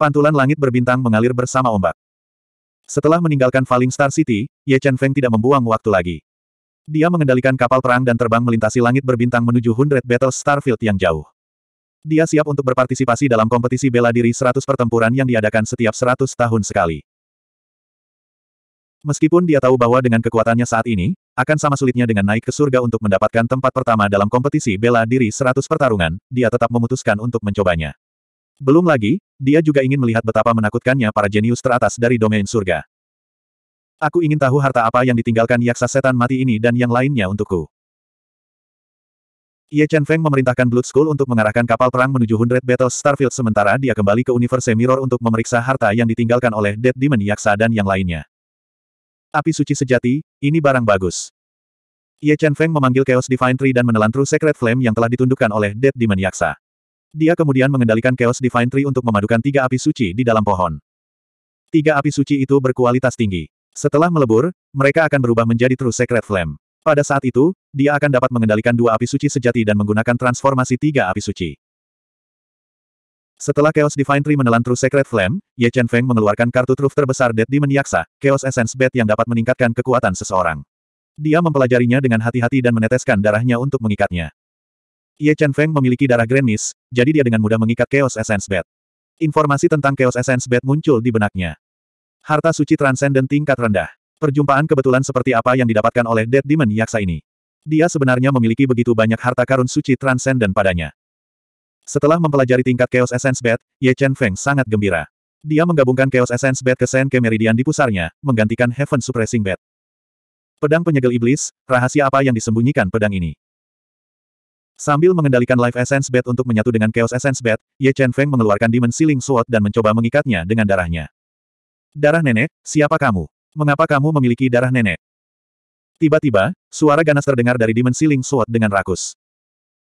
Pantulan langit berbintang mengalir bersama ombak. Setelah meninggalkan Falling Star City, Ye Chen Feng tidak membuang waktu lagi. Dia mengendalikan kapal perang dan terbang melintasi langit berbintang menuju Hundred Battle Starfield yang jauh. Dia siap untuk berpartisipasi dalam kompetisi bela diri 100 pertempuran yang diadakan setiap 100 tahun sekali. Meskipun dia tahu bahwa dengan kekuatannya saat ini, akan sama sulitnya dengan naik ke surga untuk mendapatkan tempat pertama dalam kompetisi bela diri 100 pertarungan, dia tetap memutuskan untuk mencobanya. Belum lagi, dia juga ingin melihat betapa menakutkannya para jenius teratas dari domain surga. Aku ingin tahu harta apa yang ditinggalkan yaksa setan mati ini dan yang lainnya untukku. Ye Chen Feng memerintahkan Blood School untuk mengarahkan kapal perang menuju Hundred Battles Starfield sementara dia kembali ke Universe Mirror untuk memeriksa harta yang ditinggalkan oleh Dead Demon Yaksa dan yang lainnya. Api suci sejati, ini barang bagus. Ye Chen Feng memanggil Chaos Divine Tree dan menelan True Secret Flame yang telah ditundukkan oleh Dead Demon Yaksa. Dia kemudian mengendalikan Chaos Divine Tree untuk memadukan tiga api suci di dalam pohon. Tiga api suci itu berkualitas tinggi. Setelah melebur, mereka akan berubah menjadi True Sacred Flame. Pada saat itu, dia akan dapat mengendalikan dua api suci sejati dan menggunakan transformasi tiga api suci. Setelah Chaos Divine Tree menelan True Sacred Flame, Ye Chen Feng mengeluarkan kartu truf terbesar Dead Demon Yaksa, Chaos Essence Bed yang dapat meningkatkan kekuatan seseorang. Dia mempelajarinya dengan hati-hati dan meneteskan darahnya untuk mengikatnya. Ye Chen Feng memiliki darah Grand Miss, jadi dia dengan mudah mengikat Chaos Essence Bed. Informasi tentang Chaos Essence Bed muncul di benaknya. Harta suci transenden tingkat rendah. Perjumpaan kebetulan seperti apa yang didapatkan oleh Dead Demon Yaksa ini. Dia sebenarnya memiliki begitu banyak harta karun suci transenden padanya. Setelah mempelajari tingkat Chaos Essence Bed, Ye Chen Feng sangat gembira. Dia menggabungkan Chaos Essence Bed ke Senke Meridian di pusarnya, menggantikan Heaven Suppressing Bed. Pedang penyegel iblis, rahasia apa yang disembunyikan pedang ini? Sambil mengendalikan Life Essence Bed untuk menyatu dengan Chaos Essence Bed, Ye Chen Feng mengeluarkan Demon Sealing Sword dan mencoba mengikatnya dengan darahnya. Darah nenek, siapa kamu? Mengapa kamu memiliki darah nenek? Tiba-tiba, suara ganas terdengar dari Demon Sealing Sword dengan rakus.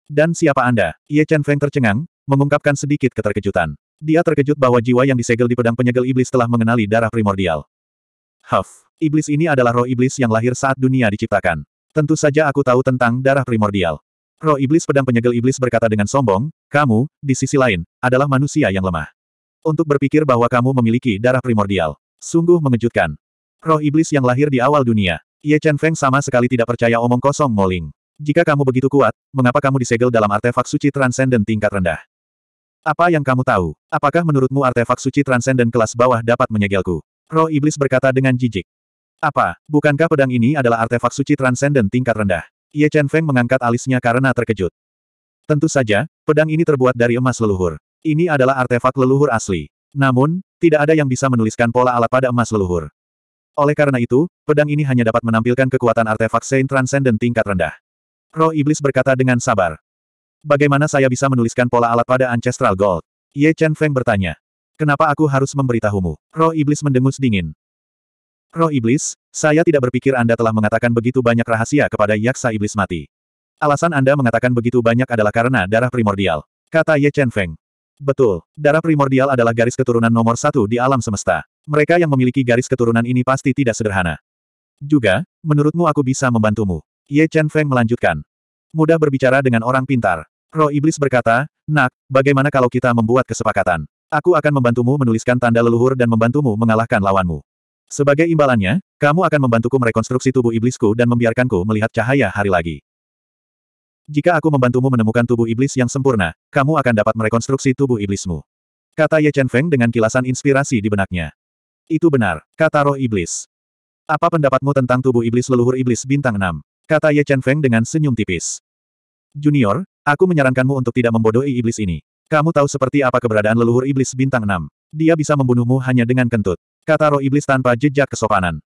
Dan siapa Anda? Ye Chen Feng tercengang, mengungkapkan sedikit keterkejutan. Dia terkejut bahwa jiwa yang disegel di pedang penyegel iblis telah mengenali darah primordial. Huff, iblis ini adalah roh iblis yang lahir saat dunia diciptakan. Tentu saja aku tahu tentang darah primordial. Roh iblis pedang penyegel iblis berkata dengan sombong, kamu, di sisi lain, adalah manusia yang lemah. Untuk berpikir bahwa kamu memiliki darah primordial. Sungguh mengejutkan. Roh iblis yang lahir di awal dunia. Ye Chen Feng sama sekali tidak percaya omong kosong Moling. Jika kamu begitu kuat, mengapa kamu disegel dalam artefak suci transenden tingkat rendah? Apa yang kamu tahu? Apakah menurutmu artefak suci transenden kelas bawah dapat menyegelku? Roh iblis berkata dengan jijik. Apa, bukankah pedang ini adalah artefak suci transenden tingkat rendah? Ye Chen Feng mengangkat alisnya karena terkejut. Tentu saja, pedang ini terbuat dari emas leluhur. Ini adalah artefak leluhur asli. Namun, tidak ada yang bisa menuliskan pola ala pada emas leluhur. Oleh karena itu, pedang ini hanya dapat menampilkan kekuatan artefak Saint Transcendent tingkat rendah. Roh Iblis berkata dengan sabar. Bagaimana saya bisa menuliskan pola alat pada Ancestral Gold? Ye Chen Feng bertanya. Kenapa aku harus memberitahumu? Roh Iblis mendengus dingin. Roh Iblis, saya tidak berpikir Anda telah mengatakan begitu banyak rahasia kepada Yaksa Iblis Mati. Alasan Anda mengatakan begitu banyak adalah karena darah primordial. Kata Ye Chen Feng. Betul, darah primordial adalah garis keturunan nomor satu di alam semesta. Mereka yang memiliki garis keturunan ini pasti tidak sederhana. Juga, menurutmu aku bisa membantumu. Ye Chen Feng melanjutkan. Mudah berbicara dengan orang pintar. Roh Iblis berkata, Nak, bagaimana kalau kita membuat kesepakatan? Aku akan membantumu menuliskan tanda leluhur dan membantumu mengalahkan lawanmu. Sebagai imbalannya, kamu akan membantuku merekonstruksi tubuh iblisku dan membiarkanku melihat cahaya hari lagi. Jika aku membantumu menemukan tubuh iblis yang sempurna, kamu akan dapat merekonstruksi tubuh iblismu. Kata Ye Chen Feng dengan kilasan inspirasi di benaknya. Itu benar, kata roh iblis. Apa pendapatmu tentang tubuh iblis leluhur iblis bintang 6? Kata Ye Chen Feng dengan senyum tipis. Junior, aku menyarankanmu untuk tidak membodohi iblis ini. Kamu tahu seperti apa keberadaan leluhur iblis bintang 6. Dia bisa membunuhmu hanya dengan kentut. Kata roh iblis tanpa jejak kesopanan.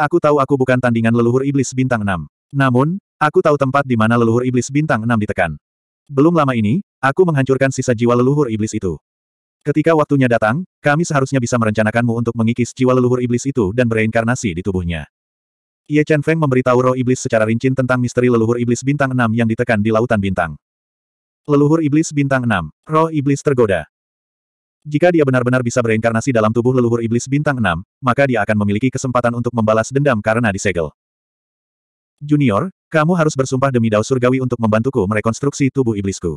Aku tahu aku bukan tandingan leluhur iblis bintang 6. Namun, aku tahu tempat di mana leluhur iblis bintang 6 ditekan. Belum lama ini, aku menghancurkan sisa jiwa leluhur iblis itu. Ketika waktunya datang, kami seharusnya bisa merencanakanmu untuk mengikis jiwa leluhur iblis itu dan bereinkarnasi di tubuhnya. Ye Chen Feng memberitahu roh iblis secara rinci tentang misteri leluhur iblis bintang 6 yang ditekan di lautan bintang. Leluhur iblis bintang 6, roh iblis tergoda. Jika dia benar-benar bisa bereinkarnasi dalam tubuh leluhur iblis bintang 6, maka dia akan memiliki kesempatan untuk membalas dendam karena disegel. Junior, kamu harus bersumpah demi Dao Surgawi untuk membantuku merekonstruksi tubuh iblisku.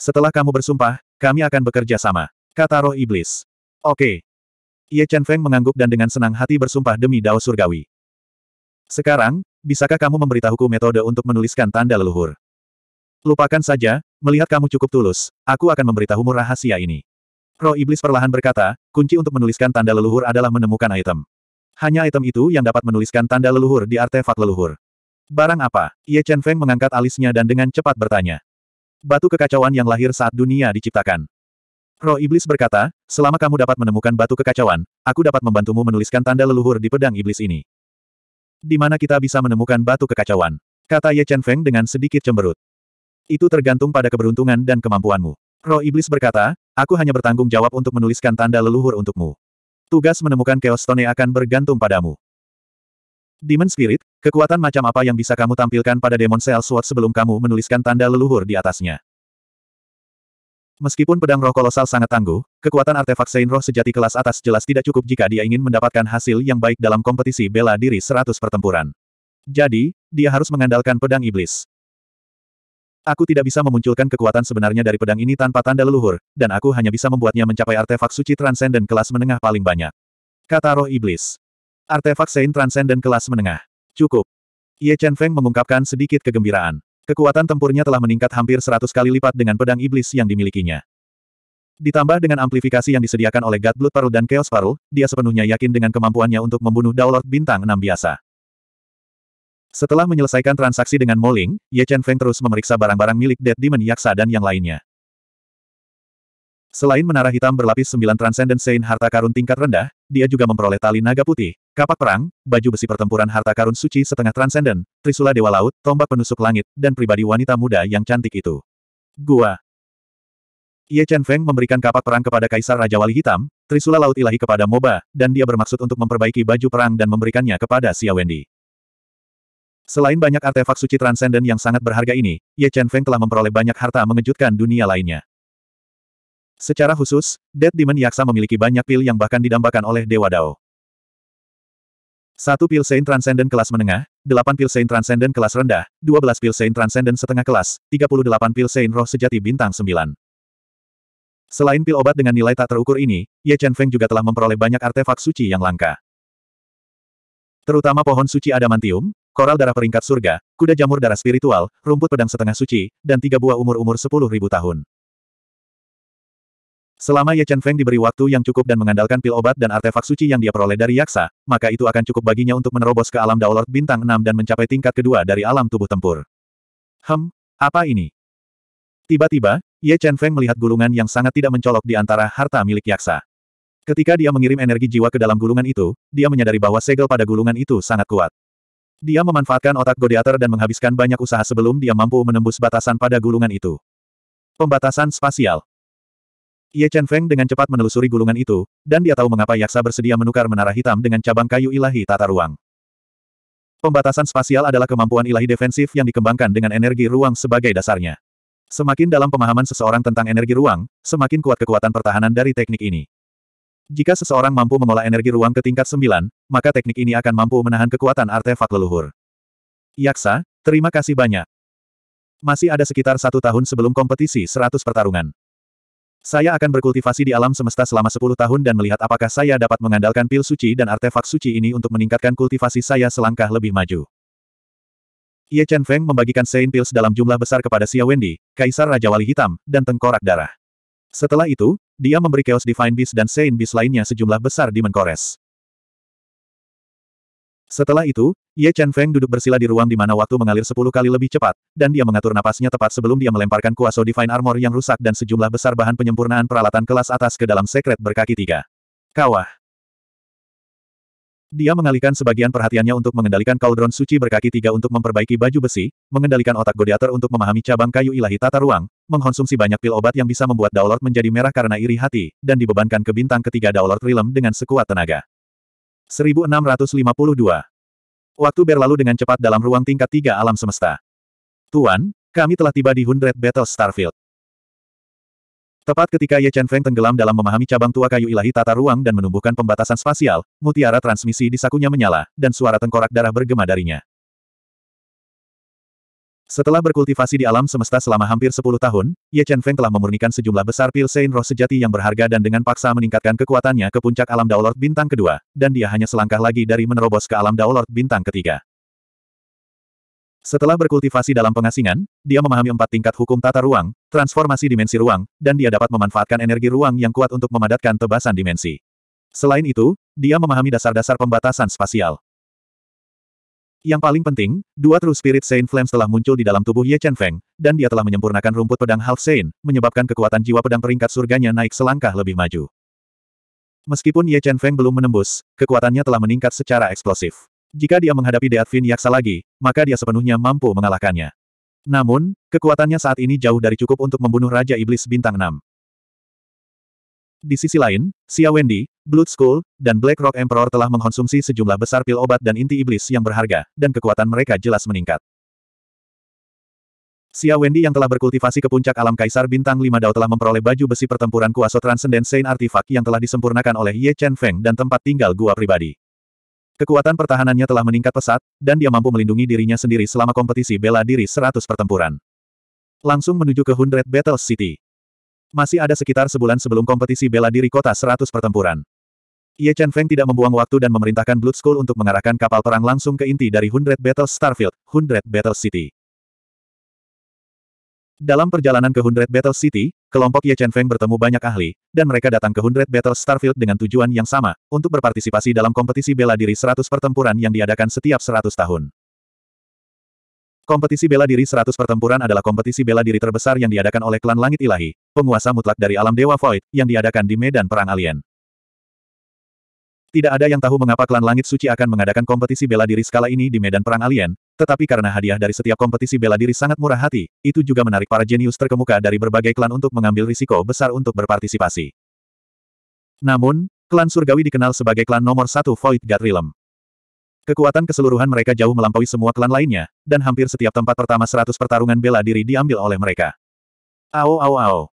Setelah kamu bersumpah, kami akan bekerja sama. Kata roh iblis. Oke. Ye Chen Feng mengangguk dan dengan senang hati bersumpah demi Dao Surgawi. Sekarang, bisakah kamu memberitahuku metode untuk menuliskan tanda leluhur? Lupakan saja, melihat kamu cukup tulus, aku akan memberitahumu rahasia ini. Roh Iblis perlahan berkata, kunci untuk menuliskan tanda leluhur adalah menemukan item. Hanya item itu yang dapat menuliskan tanda leluhur di artefak leluhur. Barang apa? Ye Chen Feng mengangkat alisnya dan dengan cepat bertanya. Batu kekacauan yang lahir saat dunia diciptakan. Roh Iblis berkata, selama kamu dapat menemukan batu kekacauan, aku dapat membantumu menuliskan tanda leluhur di pedang iblis ini. Di mana kita bisa menemukan batu kekacauan? Kata Ye Chen Feng dengan sedikit cemberut. Itu tergantung pada keberuntungan dan kemampuanmu. Roh Iblis berkata, aku hanya bertanggung jawab untuk menuliskan tanda leluhur untukmu. Tugas menemukan Chaos Stone akan bergantung padamu. Demon Spirit, kekuatan macam apa yang bisa kamu tampilkan pada Demon Cell Sword sebelum kamu menuliskan tanda leluhur di atasnya? Meskipun pedang roh kolosal sangat tangguh, kekuatan artefak Sein Roh sejati kelas atas jelas tidak cukup jika dia ingin mendapatkan hasil yang baik dalam kompetisi bela diri 100 pertempuran. Jadi, dia harus mengandalkan pedang iblis. Aku tidak bisa memunculkan kekuatan sebenarnya dari pedang ini tanpa tanda leluhur, dan aku hanya bisa membuatnya mencapai artefak suci transenden kelas menengah paling banyak. Kata roh iblis. Artefak saint transenden kelas menengah. Cukup. Ye Chen Feng mengungkapkan sedikit kegembiraan. Kekuatan tempurnya telah meningkat hampir 100 kali lipat dengan pedang iblis yang dimilikinya. Ditambah dengan amplifikasi yang disediakan oleh God Blood Pearl dan Chaos Pearl, dia sepenuhnya yakin dengan kemampuannya untuk membunuh Daulord Bintang 6 biasa. Setelah menyelesaikan transaksi dengan Moling, Ye Chen Feng terus memeriksa barang-barang milik Dead Demon Yaksa dan yang lainnya. Selain menara hitam berlapis sembilan Transcendent Saint harta karun tingkat rendah, dia juga memperoleh tali naga putih, kapak perang, baju besi pertempuran harta karun suci setengah Transcendent, trisula dewa laut, tombak penusuk langit, dan pribadi wanita muda yang cantik itu. Gua. Ye Chen Feng memberikan kapak perang kepada Kaisar Raja Wali Hitam, trisula laut ilahi kepada Moba, dan dia bermaksud untuk memperbaiki baju perang dan memberikannya kepada Xia Wendy. Selain banyak artefak suci transenden yang sangat berharga ini, Ye Chen Feng telah memperoleh banyak harta mengejutkan dunia lainnya. Secara khusus, Dead Demon Yaksa memiliki banyak pil yang bahkan didambakan oleh Dewa Dao. Satu pil Saint Transcendent kelas menengah, delapan pil Saint Transcendent kelas rendah, dua belas pil Saint Transcendent setengah kelas, tiga puluh delapan pil Saint Roh sejati bintang sembilan. Selain pil obat dengan nilai tak terukur ini, Ye Chen Feng juga telah memperoleh banyak artefak suci yang langka. Terutama pohon suci adamantium, koral darah peringkat surga, kuda jamur darah spiritual, rumput pedang setengah suci, dan tiga buah umur-umur sepuluh ribu tahun. Selama Ye Chen Feng diberi waktu yang cukup dan mengandalkan pil obat dan artefak suci yang dia peroleh dari Yaksa, maka itu akan cukup baginya untuk menerobos ke alam Daolord Bintang 6 dan mencapai tingkat kedua dari alam tubuh tempur. Hem, apa ini? Tiba-tiba, Ye Chen Feng melihat gulungan yang sangat tidak mencolok di antara harta milik Yaksa. Ketika dia mengirim energi jiwa ke dalam gulungan itu, dia menyadari bahwa segel pada gulungan itu sangat kuat. Dia memanfaatkan otak Godeater dan menghabiskan banyak usaha sebelum dia mampu menembus batasan pada gulungan itu. Pembatasan spasial. Ye Chen Feng dengan cepat menelusuri gulungan itu, dan dia tahu mengapa Yaksa bersedia menukar menara hitam dengan cabang kayu ilahi tata ruang. Pembatasan spasial adalah kemampuan ilahi defensif yang dikembangkan dengan energi ruang sebagai dasarnya. Semakin dalam pemahaman seseorang tentang energi ruang, semakin kuat kekuatan pertahanan dari teknik ini. Jika seseorang mampu mengolah energi ruang ke tingkat 9, maka teknik ini akan mampu menahan kekuatan artefak leluhur. Yaksa, terima kasih banyak. Masih ada sekitar satu tahun sebelum kompetisi 100 pertarungan. Saya akan berkultivasi di alam semesta selama 10 tahun dan melihat apakah saya dapat mengandalkan pil suci dan artefak suci ini untuk meningkatkan kultivasi saya selangkah lebih maju. Ye Chen Feng membagikan Sein Pills dalam jumlah besar kepada Xia Wendy, Kaisar Raja Wali Hitam, dan Tengkorak Darah. Setelah itu, dia memberi Chaos Divine Beast dan Saint Beast lainnya sejumlah besar di Menkores. Setelah itu, Ye Chen Feng duduk bersila di ruang di mana waktu mengalir sepuluh kali lebih cepat, dan dia mengatur napasnya tepat sebelum dia melemparkan kuaso Divine Armor yang rusak dan sejumlah besar bahan penyempurnaan peralatan kelas atas ke dalam sekret berkaki tiga. Kawah. Dia mengalihkan sebagian perhatiannya untuk mengendalikan Cauldron Suci berkaki tiga untuk memperbaiki baju besi, mengendalikan otak Godiator untuk memahami cabang kayu ilahi tata ruang, mengkonsumsi banyak pil obat yang bisa membuat Daulord menjadi merah karena iri hati, dan dibebankan ke bintang ketiga Daulord Rilem dengan sekuat tenaga. 1652 Waktu berlalu dengan cepat dalam ruang tingkat tiga alam semesta. Tuan, kami telah tiba di Hundred Battle Starfield. Tepat ketika Ye Chen Feng tenggelam dalam memahami cabang tua kayu ilahi tata ruang dan menumbuhkan pembatasan spasial, mutiara transmisi di sakunya menyala, dan suara tengkorak darah bergema darinya. Setelah berkultivasi di alam semesta selama hampir 10 tahun, Ye Chen Feng telah memurnikan sejumlah besar pil Saint Rose sejati yang berharga dan dengan paksa meningkatkan kekuatannya ke puncak alam Daolord bintang kedua, dan dia hanya selangkah lagi dari menerobos ke alam Daolord bintang ketiga. Setelah berkultivasi dalam pengasingan, dia memahami empat tingkat hukum tata ruang, transformasi dimensi ruang, dan dia dapat memanfaatkan energi ruang yang kuat untuk memadatkan tebasan dimensi. Selain itu, dia memahami dasar-dasar pembatasan spasial. Yang paling penting, dua True Spirit Saint Flames telah muncul di dalam tubuh Ye Chen Feng, dan dia telah menyempurnakan rumput pedang Half Saint, menyebabkan kekuatan jiwa pedang peringkat surganya naik selangkah lebih maju. Meskipun Ye Chen Feng belum menembus, kekuatannya telah meningkat secara eksplosif. Jika dia menghadapi Fin Yaksa lagi, maka dia sepenuhnya mampu mengalahkannya. Namun, kekuatannya saat ini jauh dari cukup untuk membunuh Raja Iblis Bintang 6. Di sisi lain, Xia Wendy, Blood School, dan Black Rock Emperor telah mengkonsumsi sejumlah besar pil obat dan inti iblis yang berharga, dan kekuatan mereka jelas meningkat. Xia Wendy yang telah berkultivasi ke puncak alam Kaisar Bintang Lima Dao telah memperoleh baju besi pertempuran kuasa Transcendent Saint Artifak yang telah disempurnakan oleh Ye Chen Feng dan tempat tinggal gua pribadi. Kekuatan pertahanannya telah meningkat pesat, dan dia mampu melindungi dirinya sendiri selama kompetisi bela diri 100 pertempuran. Langsung menuju ke Hundred Battles City. Masih ada sekitar sebulan sebelum kompetisi bela diri kota 100 pertempuran. Ye Chen Feng tidak membuang waktu dan memerintahkan Blood School untuk mengarahkan kapal perang langsung ke inti dari Hundred Battle Starfield, Hundred Battle City. Dalam perjalanan ke Hundred Battle City, kelompok Ye Chen Feng bertemu banyak ahli, dan mereka datang ke Hundred Battle Starfield dengan tujuan yang sama, untuk berpartisipasi dalam kompetisi bela diri 100 pertempuran yang diadakan setiap 100 tahun. Kompetisi bela diri 100 pertempuran adalah kompetisi bela diri terbesar yang diadakan oleh klan Langit Ilahi, penguasa mutlak dari alam Dewa Void, yang diadakan di medan perang alien. Tidak ada yang tahu mengapa klan Langit Suci akan mengadakan kompetisi bela diri skala ini di medan perang alien, tetapi karena hadiah dari setiap kompetisi bela diri sangat murah hati, itu juga menarik para jenius terkemuka dari berbagai klan untuk mengambil risiko besar untuk berpartisipasi. Namun, klan surgawi dikenal sebagai klan nomor satu Void God Realm. Kekuatan keseluruhan mereka jauh melampaui semua klan lainnya, dan hampir setiap tempat pertama 100 pertarungan bela diri diambil oleh mereka. Ao ao ao.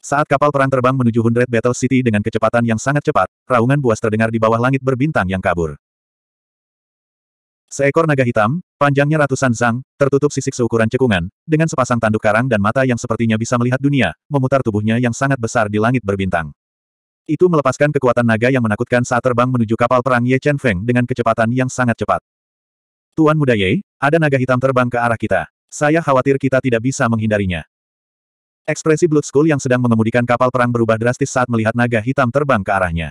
Saat kapal perang terbang menuju Hundred Battle City dengan kecepatan yang sangat cepat, raungan buas terdengar di bawah langit berbintang yang kabur. Seekor naga hitam, panjangnya ratusan zang, tertutup sisik seukuran cekungan, dengan sepasang tanduk karang dan mata yang sepertinya bisa melihat dunia, memutar tubuhnya yang sangat besar di langit berbintang. Itu melepaskan kekuatan naga yang menakutkan saat terbang menuju kapal perang Ye Chen Feng dengan kecepatan yang sangat cepat. Tuan Muda Ye, ada naga hitam terbang ke arah kita. Saya khawatir kita tidak bisa menghindarinya. Ekspresi Blood School yang sedang mengemudikan kapal perang berubah drastis saat melihat naga hitam terbang ke arahnya.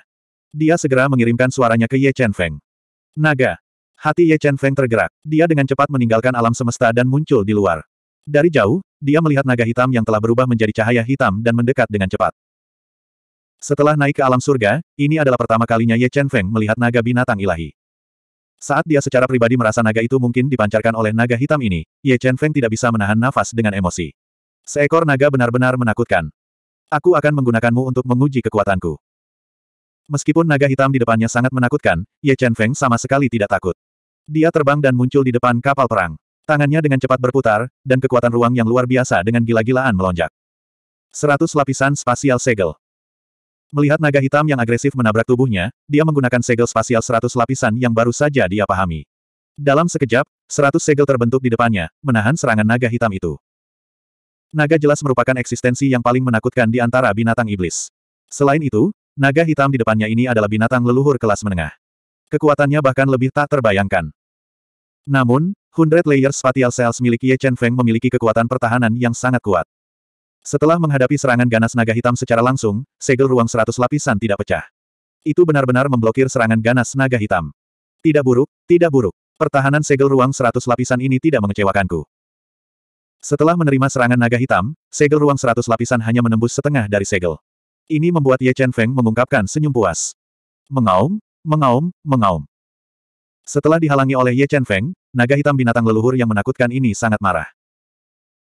Dia segera mengirimkan suaranya ke Ye Chen Feng. Naga. Hati Ye Chen Feng tergerak. Dia dengan cepat meninggalkan alam semesta dan muncul di luar. Dari jauh, dia melihat naga hitam yang telah berubah menjadi cahaya hitam dan mendekat dengan cepat. Setelah naik ke alam surga, ini adalah pertama kalinya Ye Chen Feng melihat naga binatang ilahi. Saat dia secara pribadi merasa naga itu mungkin dipancarkan oleh naga hitam ini, Ye Chen Feng tidak bisa menahan nafas dengan emosi. Seekor naga benar-benar menakutkan. Aku akan menggunakanmu untuk menguji kekuatanku. Meskipun naga hitam di depannya sangat menakutkan, Ye Chen Feng sama sekali tidak takut. Dia terbang dan muncul di depan kapal perang. Tangannya dengan cepat berputar, dan kekuatan ruang yang luar biasa dengan gila-gilaan melonjak. Seratus lapisan spasial segel. Melihat naga hitam yang agresif menabrak tubuhnya, dia menggunakan segel spasial seratus lapisan yang baru saja dia pahami. Dalam sekejap, seratus segel terbentuk di depannya, menahan serangan naga hitam itu. Naga jelas merupakan eksistensi yang paling menakutkan di antara binatang iblis. Selain itu, naga hitam di depannya ini adalah binatang leluhur kelas menengah. Kekuatannya bahkan lebih tak terbayangkan. Namun, Hundred Layer Spatial Cells milik Ye Chen Feng memiliki kekuatan pertahanan yang sangat kuat. Setelah menghadapi serangan ganas naga hitam secara langsung, segel ruang seratus lapisan tidak pecah. Itu benar-benar memblokir serangan ganas naga hitam. Tidak buruk, tidak buruk. Pertahanan segel ruang seratus lapisan ini tidak mengecewakanku. Setelah menerima serangan naga hitam, segel ruang seratus lapisan hanya menembus setengah dari segel. Ini membuat Ye Chen Feng mengungkapkan senyum puas. Mengaum, mengaum, mengaum. Setelah dihalangi oleh Ye Chen Feng, naga hitam binatang leluhur yang menakutkan ini sangat marah.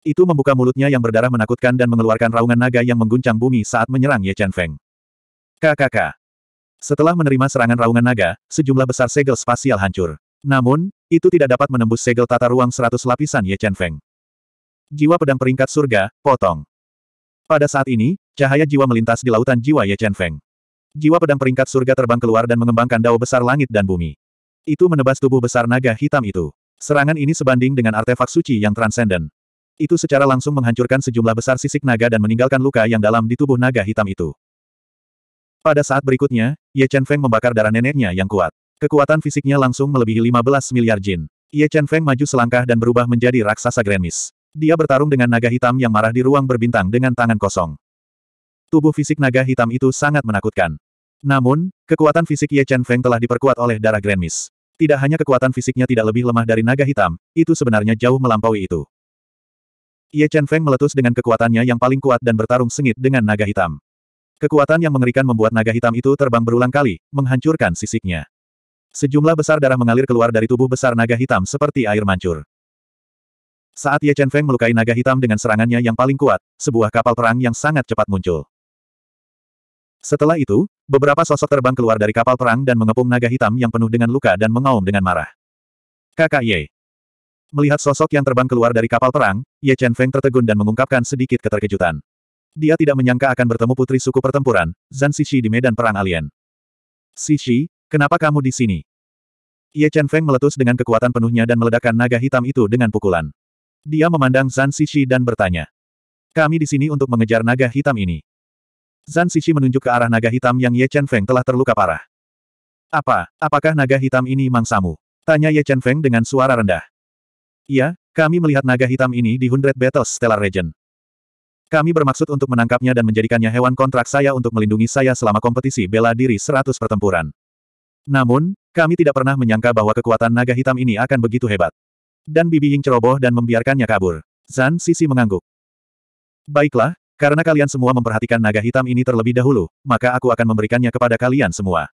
Itu membuka mulutnya yang berdarah menakutkan dan mengeluarkan raungan naga yang mengguncang bumi saat menyerang Ye Chen Feng. KKK. Setelah menerima serangan raungan naga, sejumlah besar segel spasial hancur. Namun, itu tidak dapat menembus segel tata ruang seratus lapisan Ye Chen Feng. Jiwa pedang peringkat surga, potong. Pada saat ini, cahaya jiwa melintas di lautan jiwa Ye Chen Feng. Jiwa pedang peringkat surga terbang keluar dan mengembangkan dao besar langit dan bumi. Itu menebas tubuh besar naga hitam itu. Serangan ini sebanding dengan artefak suci yang transenden. Itu secara langsung menghancurkan sejumlah besar sisik naga dan meninggalkan luka yang dalam di tubuh naga hitam itu. Pada saat berikutnya, Ye Chen Feng membakar darah neneknya yang kuat. Kekuatan fisiknya langsung melebihi 15 miliar jin. Ye Chen Feng maju selangkah dan berubah menjadi raksasa Grand dia bertarung dengan naga hitam yang marah di ruang berbintang dengan tangan kosong. Tubuh fisik naga hitam itu sangat menakutkan. Namun, kekuatan fisik Ye Chen Feng telah diperkuat oleh darah Grand Miss. Tidak hanya kekuatan fisiknya tidak lebih lemah dari naga hitam, itu sebenarnya jauh melampaui itu. Ye Chen Feng meletus dengan kekuatannya yang paling kuat dan bertarung sengit dengan naga hitam. Kekuatan yang mengerikan membuat naga hitam itu terbang berulang kali, menghancurkan sisiknya. Sejumlah besar darah mengalir keluar dari tubuh besar naga hitam seperti air mancur. Saat Ye Chen Feng melukai naga hitam dengan serangannya yang paling kuat, sebuah kapal perang yang sangat cepat muncul. Setelah itu, beberapa sosok terbang keluar dari kapal perang dan mengepung naga hitam yang penuh dengan luka dan mengaum dengan marah. Kakak Ye. Melihat sosok yang terbang keluar dari kapal perang, Ye Chen Feng tertegun dan mengungkapkan sedikit keterkejutan. Dia tidak menyangka akan bertemu putri suku pertempuran, Zan Shishi di medan perang alien. Shishi, kenapa kamu di sini? Ye Chen Feng meletus dengan kekuatan penuhnya dan meledakkan naga hitam itu dengan pukulan. Dia memandang Zan Sishi dan bertanya. Kami di sini untuk mengejar naga hitam ini. Zan Sishi menunjuk ke arah naga hitam yang Ye Chen Feng telah terluka parah. Apa, apakah naga hitam ini mangsamu? Tanya Ye Chen Feng dengan suara rendah. Iya, kami melihat naga hitam ini di Hundred Battles Stellar Region. Kami bermaksud untuk menangkapnya dan menjadikannya hewan kontrak saya untuk melindungi saya selama kompetisi bela diri seratus pertempuran. Namun, kami tidak pernah menyangka bahwa kekuatan naga hitam ini akan begitu hebat. Dan Bibi Ying ceroboh dan membiarkannya kabur. Zan Sisi mengangguk. Baiklah, karena kalian semua memperhatikan naga hitam ini terlebih dahulu, maka aku akan memberikannya kepada kalian semua.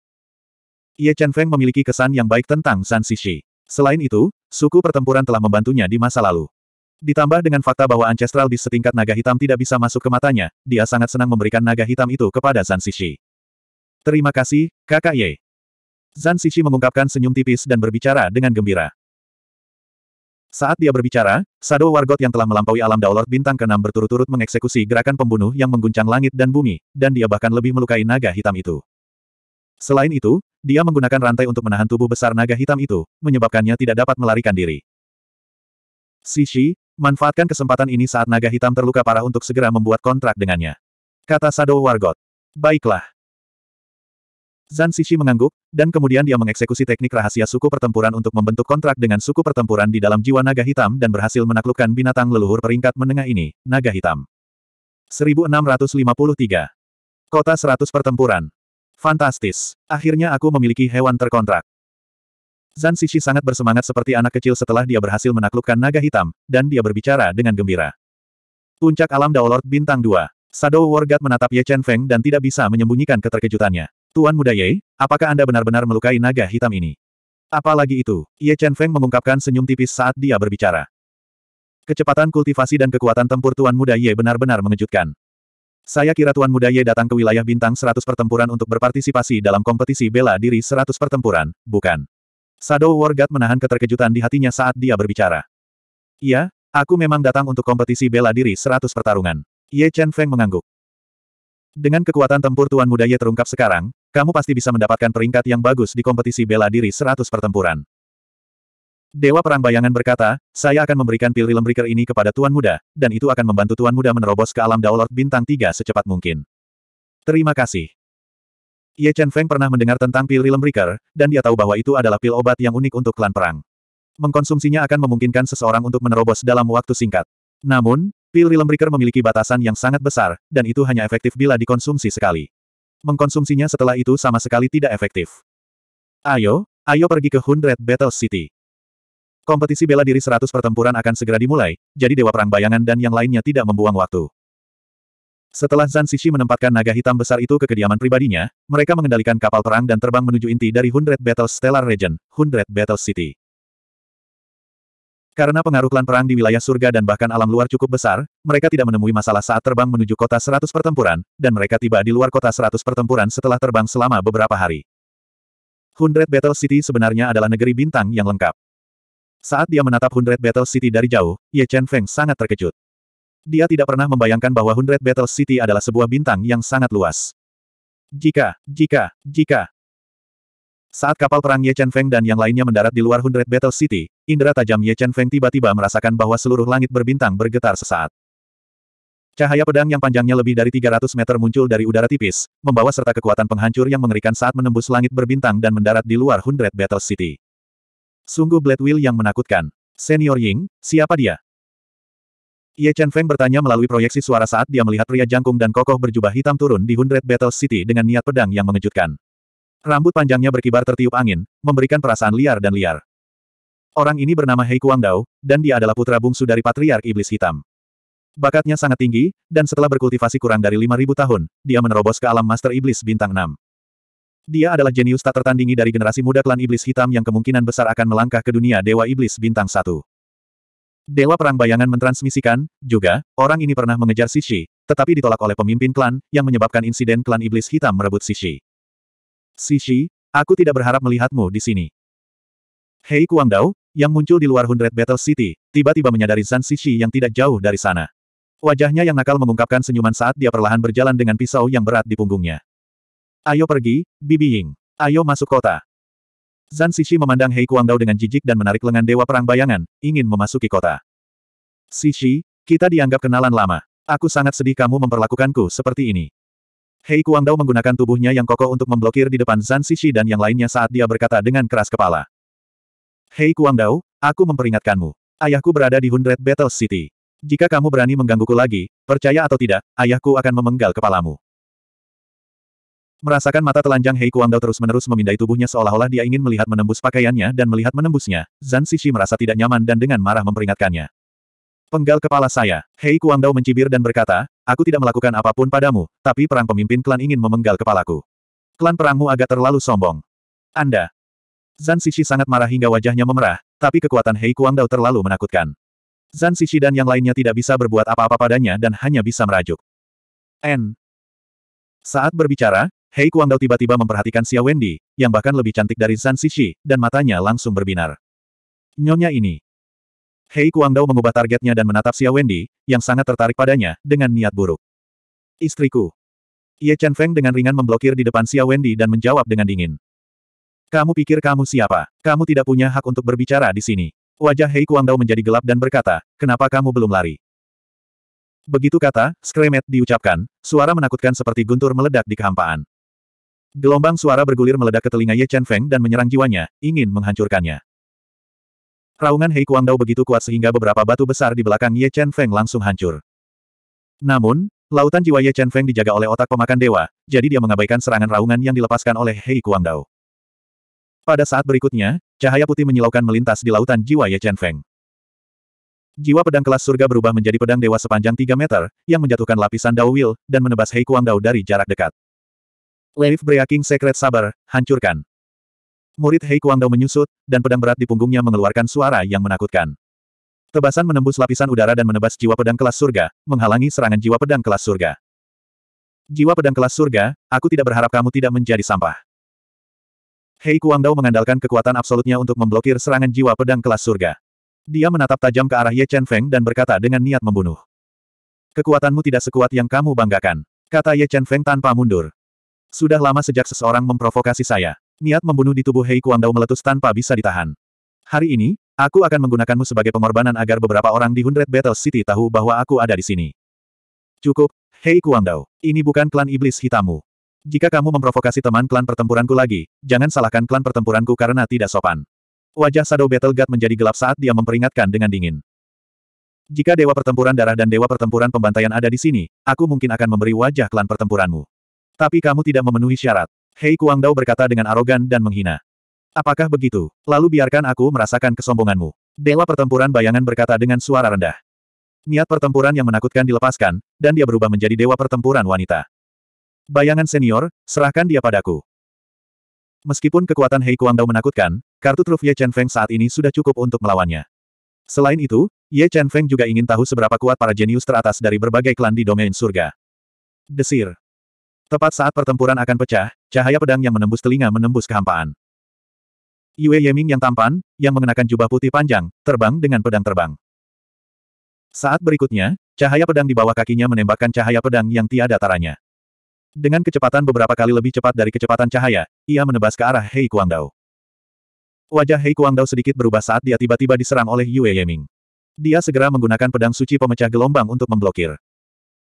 Ye Chen Feng memiliki kesan yang baik tentang Zan Sisi. Selain itu, suku pertempuran telah membantunya di masa lalu. Ditambah dengan fakta bahwa Ancestral di setingkat naga hitam tidak bisa masuk ke matanya, dia sangat senang memberikan naga hitam itu kepada Zan Sisi. Terima kasih, kakak Ye. Zan Sisi mengungkapkan senyum tipis dan berbicara dengan gembira. Saat dia berbicara, Sado Wargot yang telah melampaui alam Daolord bintang keenam berturut-turut mengeksekusi gerakan pembunuh yang mengguncang langit dan bumi, dan dia bahkan lebih melukai naga hitam itu. Selain itu, dia menggunakan rantai untuk menahan tubuh besar naga hitam itu, menyebabkannya tidak dapat melarikan diri. Sishi, manfaatkan kesempatan ini saat naga hitam terluka parah untuk segera membuat kontrak dengannya. Kata Sado Wargot. Baiklah. Zan Sishi mengangguk, dan kemudian dia mengeksekusi teknik rahasia suku pertempuran untuk membentuk kontrak dengan suku pertempuran di dalam jiwa naga hitam dan berhasil menaklukkan binatang leluhur peringkat menengah ini, naga hitam. 1653. Kota 100 pertempuran. Fantastis. Akhirnya aku memiliki hewan terkontrak. Zan Sishi sangat bersemangat seperti anak kecil setelah dia berhasil menaklukkan naga hitam, dan dia berbicara dengan gembira. Puncak alam Daolord Bintang 2. Shadow War God menatap Ye Chen Feng dan tidak bisa menyembunyikan keterkejutannya. Tuan Muda Ye, apakah Anda benar-benar melukai naga hitam ini? Apalagi itu, Ye Chen Feng mengungkapkan senyum tipis saat dia berbicara. Kecepatan kultivasi dan kekuatan tempur Tuan Muda Ye benar-benar mengejutkan. Saya kira Tuan Muda Ye datang ke wilayah bintang 100 pertempuran untuk berpartisipasi dalam kompetisi bela diri 100 pertempuran, bukan? Shadow Wargat menahan keterkejutan di hatinya saat dia berbicara. Iya, aku memang datang untuk kompetisi bela diri 100 pertarungan. Ye Chen Feng mengangguk. Dengan kekuatan tempur Tuan Muda Ye terungkap sekarang, kamu pasti bisa mendapatkan peringkat yang bagus di kompetisi bela diri 100 pertempuran. Dewa Perang Bayangan berkata, saya akan memberikan pil Realm Breaker ini kepada Tuan Muda, dan itu akan membantu Tuan Muda menerobos ke alam Daulot Bintang 3 secepat mungkin. Terima kasih. Ye Chen Feng pernah mendengar tentang pil Realm Breaker, dan dia tahu bahwa itu adalah pil obat yang unik untuk klan perang. Mengkonsumsinya akan memungkinkan seseorang untuk menerobos dalam waktu singkat. Namun, pil Realm Breaker memiliki batasan yang sangat besar, dan itu hanya efektif bila dikonsumsi sekali. Mengkonsumsinya setelah itu sama sekali tidak efektif. Ayo, ayo pergi ke Hundred Battle City. Kompetisi bela diri 100 pertempuran akan segera dimulai, jadi Dewa Perang Bayangan dan yang lainnya tidak membuang waktu. Setelah Zan Shishi menempatkan naga hitam besar itu ke kediaman pribadinya, mereka mengendalikan kapal perang dan terbang menuju inti dari Hundred Battle Stellar Region, Hundred Battle City. Karena pengaruh klan perang di wilayah surga dan bahkan alam luar cukup besar, mereka tidak menemui masalah saat terbang menuju kota seratus pertempuran, dan mereka tiba di luar kota seratus pertempuran setelah terbang selama beberapa hari. Hundred Battle City sebenarnya adalah negeri bintang yang lengkap. Saat dia menatap Hundred Battle City dari jauh, Ye Chen Feng sangat terkejut. Dia tidak pernah membayangkan bahwa Hundred Battle City adalah sebuah bintang yang sangat luas. Jika, jika, jika, saat kapal perang Ye Chen Feng dan yang lainnya mendarat di luar Hundred Battle City, indera tajam Ye Chen Feng tiba-tiba merasakan bahwa seluruh langit berbintang bergetar sesaat. Cahaya pedang yang panjangnya lebih dari 300 meter muncul dari udara tipis, membawa serta kekuatan penghancur yang mengerikan saat menembus langit berbintang dan mendarat di luar Hundred Battle City. Sungguh Blade Will yang menakutkan. Senior Ying, siapa dia? Ye Chen Feng bertanya melalui proyeksi suara saat dia melihat pria jangkung dan kokoh berjubah hitam turun di Hundred Battle City dengan niat pedang yang mengejutkan. Rambut panjangnya berkibar tertiup angin, memberikan perasaan liar dan liar. Orang ini bernama Hei Kuang Dao, dan dia adalah putra bungsu dari Patriark Iblis Hitam. Bakatnya sangat tinggi, dan setelah berkultivasi kurang dari 5.000 tahun, dia menerobos ke alam Master Iblis Bintang 6. Dia adalah jenius tak tertandingi dari generasi muda klan Iblis Hitam yang kemungkinan besar akan melangkah ke dunia Dewa Iblis Bintang 1. Dewa Perang Bayangan mentransmisikan, juga, orang ini pernah mengejar Sishi, tetapi ditolak oleh pemimpin klan, yang menyebabkan insiden klan Iblis Hitam merebut Sishi. Sisi, aku tidak berharap melihatmu di sini. Hei Kuang Dao, yang muncul di luar Hundred Battle City, tiba-tiba menyadari Zan Sisi yang tidak jauh dari sana. Wajahnya yang nakal mengungkapkan senyuman saat dia perlahan berjalan dengan pisau yang berat di punggungnya. Ayo pergi, Bibi Ying. Ayo masuk kota. Zan Sisi memandang Hei Kuang Dao dengan jijik dan menarik lengan Dewa Perang Bayangan, ingin memasuki kota. Sisi, kita dianggap kenalan lama. Aku sangat sedih kamu memperlakukanku seperti ini. Hei Kuang Dao menggunakan tubuhnya yang kokoh untuk memblokir di depan Zan Shishi dan yang lainnya saat dia berkata dengan keras kepala. Hei Kuang Dao, aku memperingatkanmu. Ayahku berada di Hundred Battle City. Jika kamu berani menggangguku lagi, percaya atau tidak, ayahku akan memenggal kepalamu. Merasakan mata telanjang Hei Kuang Dao terus-menerus memindai tubuhnya seolah-olah dia ingin melihat menembus pakaiannya dan melihat menembusnya, Zan Shishi merasa tidak nyaman dan dengan marah memperingatkannya. Penggal kepala saya. Hei Kuangdao mencibir dan berkata, aku tidak melakukan apapun padamu, tapi perang pemimpin klan ingin memenggal kepalaku. Klan perangmu agak terlalu sombong. Anda. Zan Sishi sangat marah hingga wajahnya memerah, tapi kekuatan Hei Kuangdao terlalu menakutkan. Zan Sishi dan yang lainnya tidak bisa berbuat apa-apa padanya dan hanya bisa merajuk. N. Saat berbicara, Hei Kuangdao tiba-tiba memperhatikan Xia Wendy, yang bahkan lebih cantik dari Zan Sishi, dan matanya langsung berbinar. Nyonya ini, Hei Kuangdao mengubah targetnya dan menatap Xia Wendy, yang sangat tertarik padanya, dengan niat buruk. Istriku. Ye Chen Feng dengan ringan memblokir di depan Xia Wendy dan menjawab dengan dingin. Kamu pikir kamu siapa? Kamu tidak punya hak untuk berbicara di sini. Wajah Hei Kuangdao menjadi gelap dan berkata, kenapa kamu belum lari? Begitu kata, skremet diucapkan, suara menakutkan seperti guntur meledak di kehampaan. Gelombang suara bergulir meledak ke telinga Ye Chen Feng dan menyerang jiwanya, ingin menghancurkannya. Raungan Hei Dao begitu kuat sehingga beberapa batu besar di belakang Ye Chen Feng langsung hancur. Namun, lautan jiwa Ye Chen Feng dijaga oleh otak pemakan dewa, jadi dia mengabaikan serangan raungan yang dilepaskan oleh Hei Dao. Pada saat berikutnya, cahaya putih menyilaukan melintas di lautan jiwa Ye Chen Feng. Jiwa pedang kelas surga berubah menjadi pedang dewa sepanjang 3 meter, yang menjatuhkan lapisan Dao Will, dan menebas Hei Dao dari jarak dekat. Leif Breaking Secret Sabar, hancurkan. Murid Hei Kuang Dao menyusut, dan pedang berat di punggungnya mengeluarkan suara yang menakutkan. Tebasan menembus lapisan udara dan menebas jiwa pedang kelas surga, menghalangi serangan jiwa pedang kelas surga. Jiwa pedang kelas surga, aku tidak berharap kamu tidak menjadi sampah. Hei Kuang Dao mengandalkan kekuatan absolutnya untuk memblokir serangan jiwa pedang kelas surga. Dia menatap tajam ke arah Ye Chen Feng dan berkata dengan niat membunuh. Kekuatanmu tidak sekuat yang kamu banggakan, kata Ye Chen Feng tanpa mundur. Sudah lama sejak seseorang memprovokasi saya. Niat membunuh di tubuh Hei Kuang Dao meletus tanpa bisa ditahan. Hari ini, aku akan menggunakanmu sebagai pengorbanan agar beberapa orang di Hundred Battle City tahu bahwa aku ada di sini. Cukup, Hei Kuang Dao. Ini bukan klan iblis hitammu. Jika kamu memprovokasi teman klan pertempuranku lagi, jangan salahkan klan pertempuranku karena tidak sopan. Wajah Shadow Battle God menjadi gelap saat dia memperingatkan dengan dingin. Jika Dewa Pertempuran Darah dan Dewa Pertempuran Pembantaian ada di sini, aku mungkin akan memberi wajah klan pertempuranmu. Tapi kamu tidak memenuhi syarat. Hei Kuang Dao berkata dengan arogan dan menghina. Apakah begitu? Lalu biarkan aku merasakan kesombonganmu. Dewa pertempuran bayangan berkata dengan suara rendah. Niat pertempuran yang menakutkan dilepaskan, dan dia berubah menjadi dewa pertempuran wanita. Bayangan senior, serahkan dia padaku. Meskipun kekuatan Hei Kuang Dao menakutkan, kartu truf Ye Chen Feng saat ini sudah cukup untuk melawannya. Selain itu, Ye Chen Feng juga ingin tahu seberapa kuat para jenius teratas dari berbagai klan di domain surga. Desir. Tepat saat pertempuran akan pecah, cahaya pedang yang menembus telinga menembus kehampaan. Yue Yeming yang tampan, yang mengenakan jubah putih panjang, terbang dengan pedang terbang. Saat berikutnya, cahaya pedang di bawah kakinya menembakkan cahaya pedang yang tiada taranya. Dengan kecepatan beberapa kali lebih cepat dari kecepatan cahaya, ia menebas ke arah Hei Kuangdao. Wajah Hei Kuangdao sedikit berubah saat dia tiba-tiba diserang oleh Yue Yeming. Dia segera menggunakan pedang suci pemecah gelombang untuk memblokir.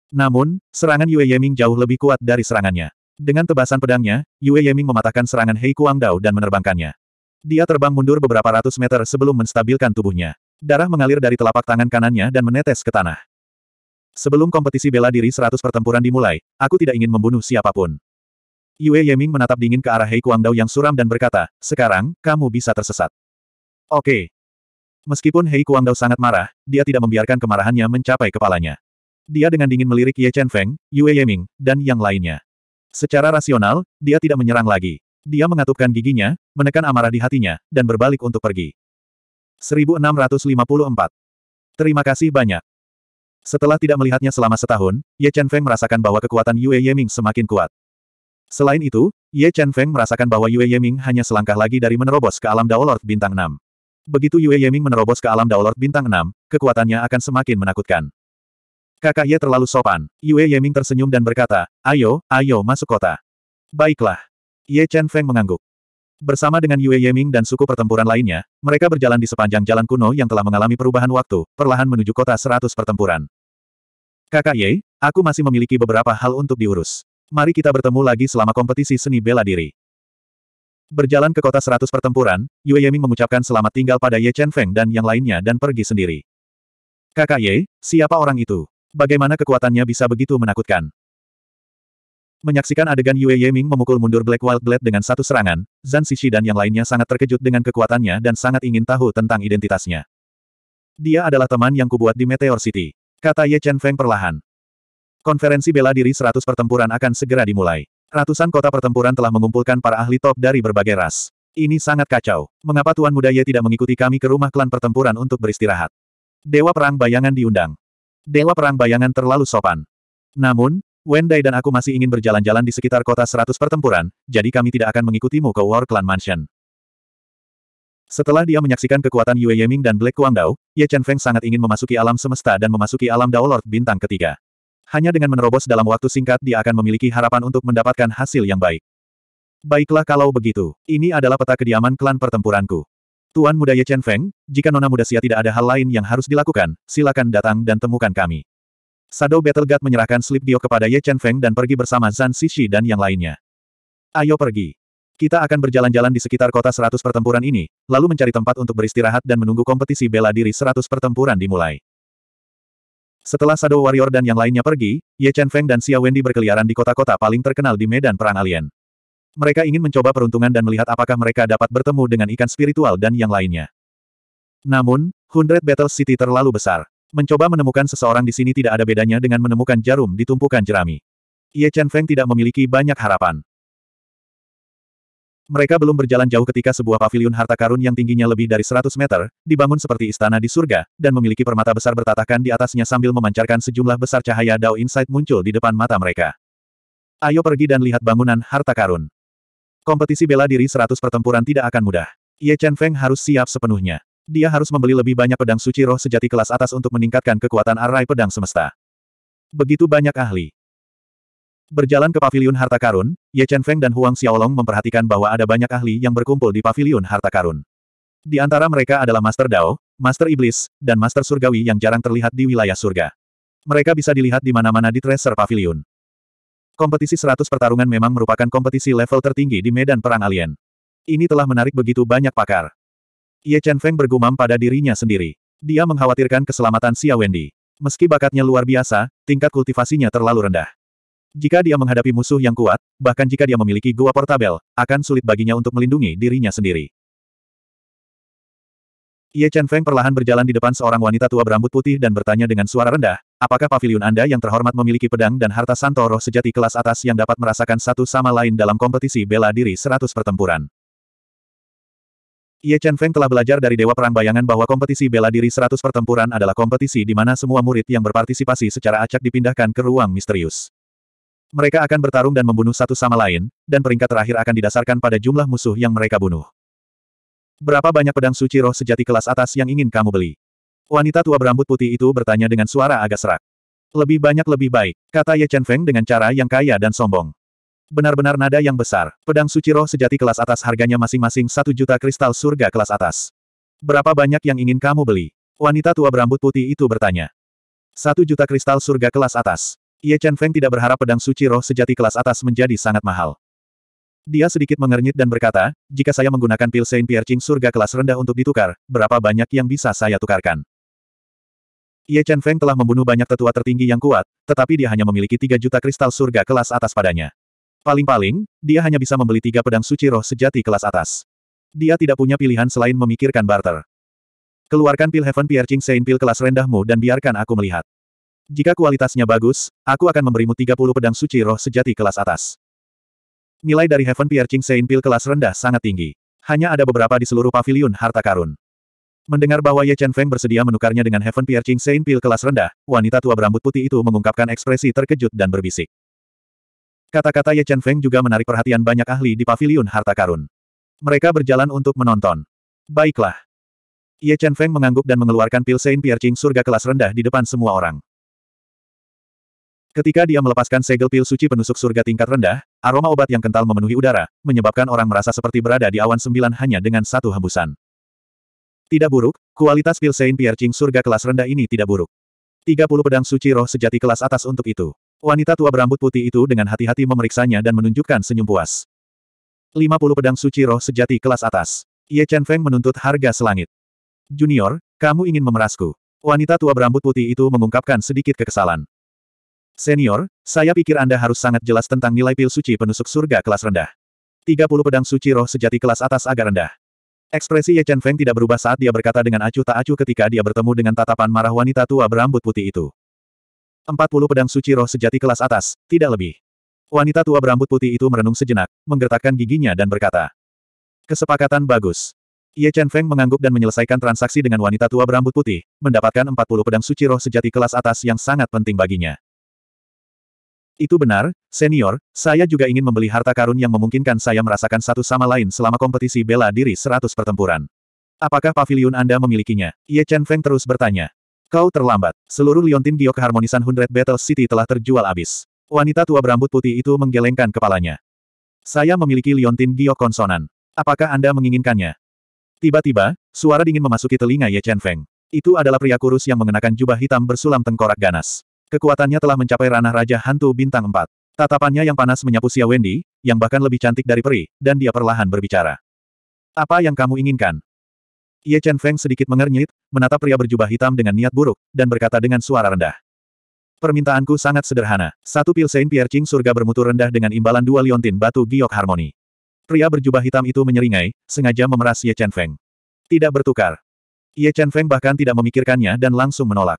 Namun, serangan Yue Yeming jauh lebih kuat dari serangannya. Dengan tebasan pedangnya, Yue Yeming mematahkan serangan Hei Kuang Dao dan menerbangkannya. Dia terbang mundur beberapa ratus meter sebelum menstabilkan tubuhnya. Darah mengalir dari telapak tangan kanannya dan menetes ke tanah. Sebelum kompetisi bela diri 100 pertempuran dimulai, aku tidak ingin membunuh siapapun. Yue Yeming menatap dingin ke arah Hei Kuang Dao yang suram dan berkata, sekarang, kamu bisa tersesat. Oke. Meskipun Hei Kuang Dao sangat marah, dia tidak membiarkan kemarahannya mencapai kepalanya. Dia dengan dingin melirik Ye Chen Feng, Yue Yeming, dan yang lainnya. Secara rasional, dia tidak menyerang lagi. Dia mengatupkan giginya, menekan amarah di hatinya, dan berbalik untuk pergi. 1654. Terima kasih banyak. Setelah tidak melihatnya selama setahun, Ye Chen Feng merasakan bahwa kekuatan Yue Yeming semakin kuat. Selain itu, Ye Chen Feng merasakan bahwa Yue Yeming hanya selangkah lagi dari menerobos ke alam Daolord Bintang 6. Begitu Yue Yeming menerobos ke alam Daolord Bintang 6, kekuatannya akan semakin menakutkan. Kakak Ye terlalu sopan. Yue Yeming tersenyum dan berkata, ayo, ayo masuk kota. Baiklah. Ye Chen Feng mengangguk. Bersama dengan Yue Yeming dan suku pertempuran lainnya, mereka berjalan di sepanjang jalan kuno yang telah mengalami perubahan waktu, perlahan menuju kota seratus pertempuran. Kakak Ye, aku masih memiliki beberapa hal untuk diurus. Mari kita bertemu lagi selama kompetisi seni bela diri. Berjalan ke kota seratus pertempuran, Yue Yeming mengucapkan selamat tinggal pada Ye Chen Feng dan yang lainnya dan pergi sendiri. Kakak Ye, siapa orang itu? Bagaimana kekuatannya bisa begitu menakutkan? Menyaksikan adegan Yue Yeming memukul mundur Black Wild Blade dengan satu serangan, Zan Shishi dan yang lainnya sangat terkejut dengan kekuatannya dan sangat ingin tahu tentang identitasnya. Dia adalah teman yang kubuat di Meteor City. Kata Ye Chen Feng perlahan. Konferensi bela diri 100 pertempuran akan segera dimulai. Ratusan kota pertempuran telah mengumpulkan para ahli top dari berbagai ras. Ini sangat kacau. Mengapa Tuan Muda Ye tidak mengikuti kami ke rumah klan pertempuran untuk beristirahat? Dewa Perang Bayangan diundang. Dewa Perang Bayangan terlalu sopan. Namun, Wendai dan aku masih ingin berjalan-jalan di sekitar kota seratus pertempuran, jadi kami tidak akan mengikutimu ke War Clan Mansion. Setelah dia menyaksikan kekuatan Yue Yeming dan Black Guangdao, Ye Chen Feng sangat ingin memasuki alam semesta dan memasuki alam Dao Lord bintang ketiga. Hanya dengan menerobos dalam waktu singkat dia akan memiliki harapan untuk mendapatkan hasil yang baik. Baiklah kalau begitu, ini adalah peta kediaman klan pertempuranku. Tuan Muda Ye Chen Feng, jika Nona Muda Xia tidak ada hal lain yang harus dilakukan, silakan datang dan temukan kami. Shadow Battle God menyerahkan slip Dio kepada Ye Chen Feng dan pergi bersama Zan Shishi dan yang lainnya. Ayo pergi. Kita akan berjalan-jalan di sekitar kota 100 pertempuran ini, lalu mencari tempat untuk beristirahat dan menunggu kompetisi bela diri 100 pertempuran dimulai. Setelah Shadow Warrior dan yang lainnya pergi, Ye Chen Feng dan Xia Wendy berkeliaran di kota-kota paling terkenal di medan perang alien. Mereka ingin mencoba peruntungan dan melihat apakah mereka dapat bertemu dengan ikan spiritual dan yang lainnya. Namun, Hundred Battle City terlalu besar. Mencoba menemukan seseorang di sini tidak ada bedanya dengan menemukan jarum di tumpukan jerami. Ye Chen Feng tidak memiliki banyak harapan. Mereka belum berjalan jauh ketika sebuah pavilion harta karun yang tingginya lebih dari 100 meter, dibangun seperti istana di surga, dan memiliki permata besar bertatakan di atasnya sambil memancarkan sejumlah besar cahaya Dao Insight muncul di depan mata mereka. Ayo pergi dan lihat bangunan harta karun. Kompetisi bela diri 100 pertempuran tidak akan mudah. Ye Chen Feng harus siap sepenuhnya. Dia harus membeli lebih banyak pedang suci roh sejati kelas atas untuk meningkatkan kekuatan arai pedang semesta. Begitu banyak ahli. Berjalan ke paviliun harta karun, Ye Chen Feng dan Huang Xiaolong memperhatikan bahwa ada banyak ahli yang berkumpul di paviliun harta karun. Di antara mereka adalah Master Dao, Master Iblis, dan Master Surgawi yang jarang terlihat di wilayah surga. Mereka bisa dilihat di mana-mana di Treasure Pavilion. Kompetisi 100 pertarungan memang merupakan kompetisi level tertinggi di medan perang alien. Ini telah menarik begitu banyak pakar. Ye Chen Feng bergumam pada dirinya sendiri. Dia mengkhawatirkan keselamatan Xia Wendy. Meski bakatnya luar biasa, tingkat kultivasinya terlalu rendah. Jika dia menghadapi musuh yang kuat, bahkan jika dia memiliki gua portabel, akan sulit baginya untuk melindungi dirinya sendiri. Ye Chen Feng perlahan berjalan di depan seorang wanita tua berambut putih dan bertanya dengan suara rendah, apakah pavilion Anda yang terhormat memiliki pedang dan harta santoro sejati kelas atas yang dapat merasakan satu sama lain dalam kompetisi bela diri 100 pertempuran? Ye Chen Feng telah belajar dari Dewa Perang Bayangan bahwa kompetisi bela diri seratus pertempuran adalah kompetisi di mana semua murid yang berpartisipasi secara acak dipindahkan ke ruang misterius. Mereka akan bertarung dan membunuh satu sama lain, dan peringkat terakhir akan didasarkan pada jumlah musuh yang mereka bunuh. Berapa banyak pedang suci roh sejati kelas atas yang ingin kamu beli? Wanita tua berambut putih itu bertanya dengan suara agak serak. Lebih banyak lebih baik, kata Ye Chen Feng dengan cara yang kaya dan sombong. Benar-benar nada yang besar, pedang suci roh sejati kelas atas harganya masing-masing satu juta kristal surga kelas atas. Berapa banyak yang ingin kamu beli? Wanita tua berambut putih itu bertanya. Satu juta kristal surga kelas atas. Ye Chen Feng tidak berharap pedang suci roh sejati kelas atas menjadi sangat mahal. Dia sedikit mengernyit dan berkata, jika saya menggunakan pil Saint Pierre Ching surga kelas rendah untuk ditukar, berapa banyak yang bisa saya tukarkan? Ye Chen Feng telah membunuh banyak tetua tertinggi yang kuat, tetapi dia hanya memiliki 3 juta kristal surga kelas atas padanya. Paling-paling, dia hanya bisa membeli tiga pedang suci roh sejati kelas atas. Dia tidak punya pilihan selain memikirkan barter. Keluarkan pil Heaven Piercing Saint pil kelas rendahmu dan biarkan aku melihat. Jika kualitasnya bagus, aku akan memberimu 30 pedang suci roh sejati kelas atas. Nilai dari Heaven Piercing Saint Pil kelas rendah sangat tinggi. Hanya ada beberapa di seluruh pavilion harta karun. Mendengar bahwa Ye Chen Feng bersedia menukarnya dengan Heaven Piercing Saint Pil kelas rendah, wanita tua berambut putih itu mengungkapkan ekspresi terkejut dan berbisik. Kata-kata Ye Chen Feng juga menarik perhatian banyak ahli di pavilion harta karun. Mereka berjalan untuk menonton. Baiklah. Ye Chen Feng mengangguk dan mengeluarkan pil Saint Piercing surga kelas rendah di depan semua orang. Ketika dia melepaskan segel pil suci penusuk surga tingkat rendah, Aroma obat yang kental memenuhi udara, menyebabkan orang merasa seperti berada di awan sembilan hanya dengan satu hembusan. Tidak buruk, kualitas pil Saint Pierre Ching surga kelas rendah ini tidak buruk. 30 pedang suci roh sejati kelas atas untuk itu. Wanita tua berambut putih itu dengan hati-hati memeriksanya dan menunjukkan senyum puas. 50 pedang suci roh sejati kelas atas. Ye Chen Feng menuntut harga selangit. Junior, kamu ingin memerasku. Wanita tua berambut putih itu mengungkapkan sedikit kekesalan. Senior, saya pikir Anda harus sangat jelas tentang nilai pil suci penusuk surga kelas rendah. 30 pedang suci roh sejati kelas atas agar rendah. Ekspresi Ye Chen Feng tidak berubah saat dia berkata dengan acuh tak acuh ketika dia bertemu dengan tatapan marah wanita tua berambut putih itu. 40 pedang suci roh sejati kelas atas, tidak lebih. Wanita tua berambut putih itu merenung sejenak, menggertakkan giginya dan berkata. Kesepakatan bagus. Ye Chen Feng mengangguk dan menyelesaikan transaksi dengan wanita tua berambut putih, mendapatkan 40 pedang suci roh sejati kelas atas yang sangat penting baginya. Itu benar, senior, saya juga ingin membeli harta karun yang memungkinkan saya merasakan satu sama lain selama kompetisi bela diri 100 pertempuran. Apakah pavilion Anda memilikinya? Ye Chen Feng terus bertanya. Kau terlambat. Seluruh liontin Gio keharmonisan Hundred Battle City telah terjual habis. Wanita tua berambut putih itu menggelengkan kepalanya. Saya memiliki liontin Gio konsonan. Apakah Anda menginginkannya? Tiba-tiba, suara dingin memasuki telinga Ye Chen Feng. Itu adalah pria kurus yang mengenakan jubah hitam bersulam tengkorak ganas. Kekuatannya telah mencapai ranah Raja Hantu Bintang 4. Tatapannya yang panas menyapu Xia Wendy, yang bahkan lebih cantik dari peri, dan dia perlahan berbicara. Apa yang kamu inginkan? Ye Chen Feng sedikit mengernyit, menatap pria berjubah hitam dengan niat buruk, dan berkata dengan suara rendah. Permintaanku sangat sederhana. Satu pil Saint Pierre Ching surga bermutu rendah dengan imbalan dua liontin batu giok harmoni. Pria berjubah hitam itu menyeringai, sengaja memeras Ye Chen Feng. Tidak bertukar. Ye Chen Feng bahkan tidak memikirkannya dan langsung menolak.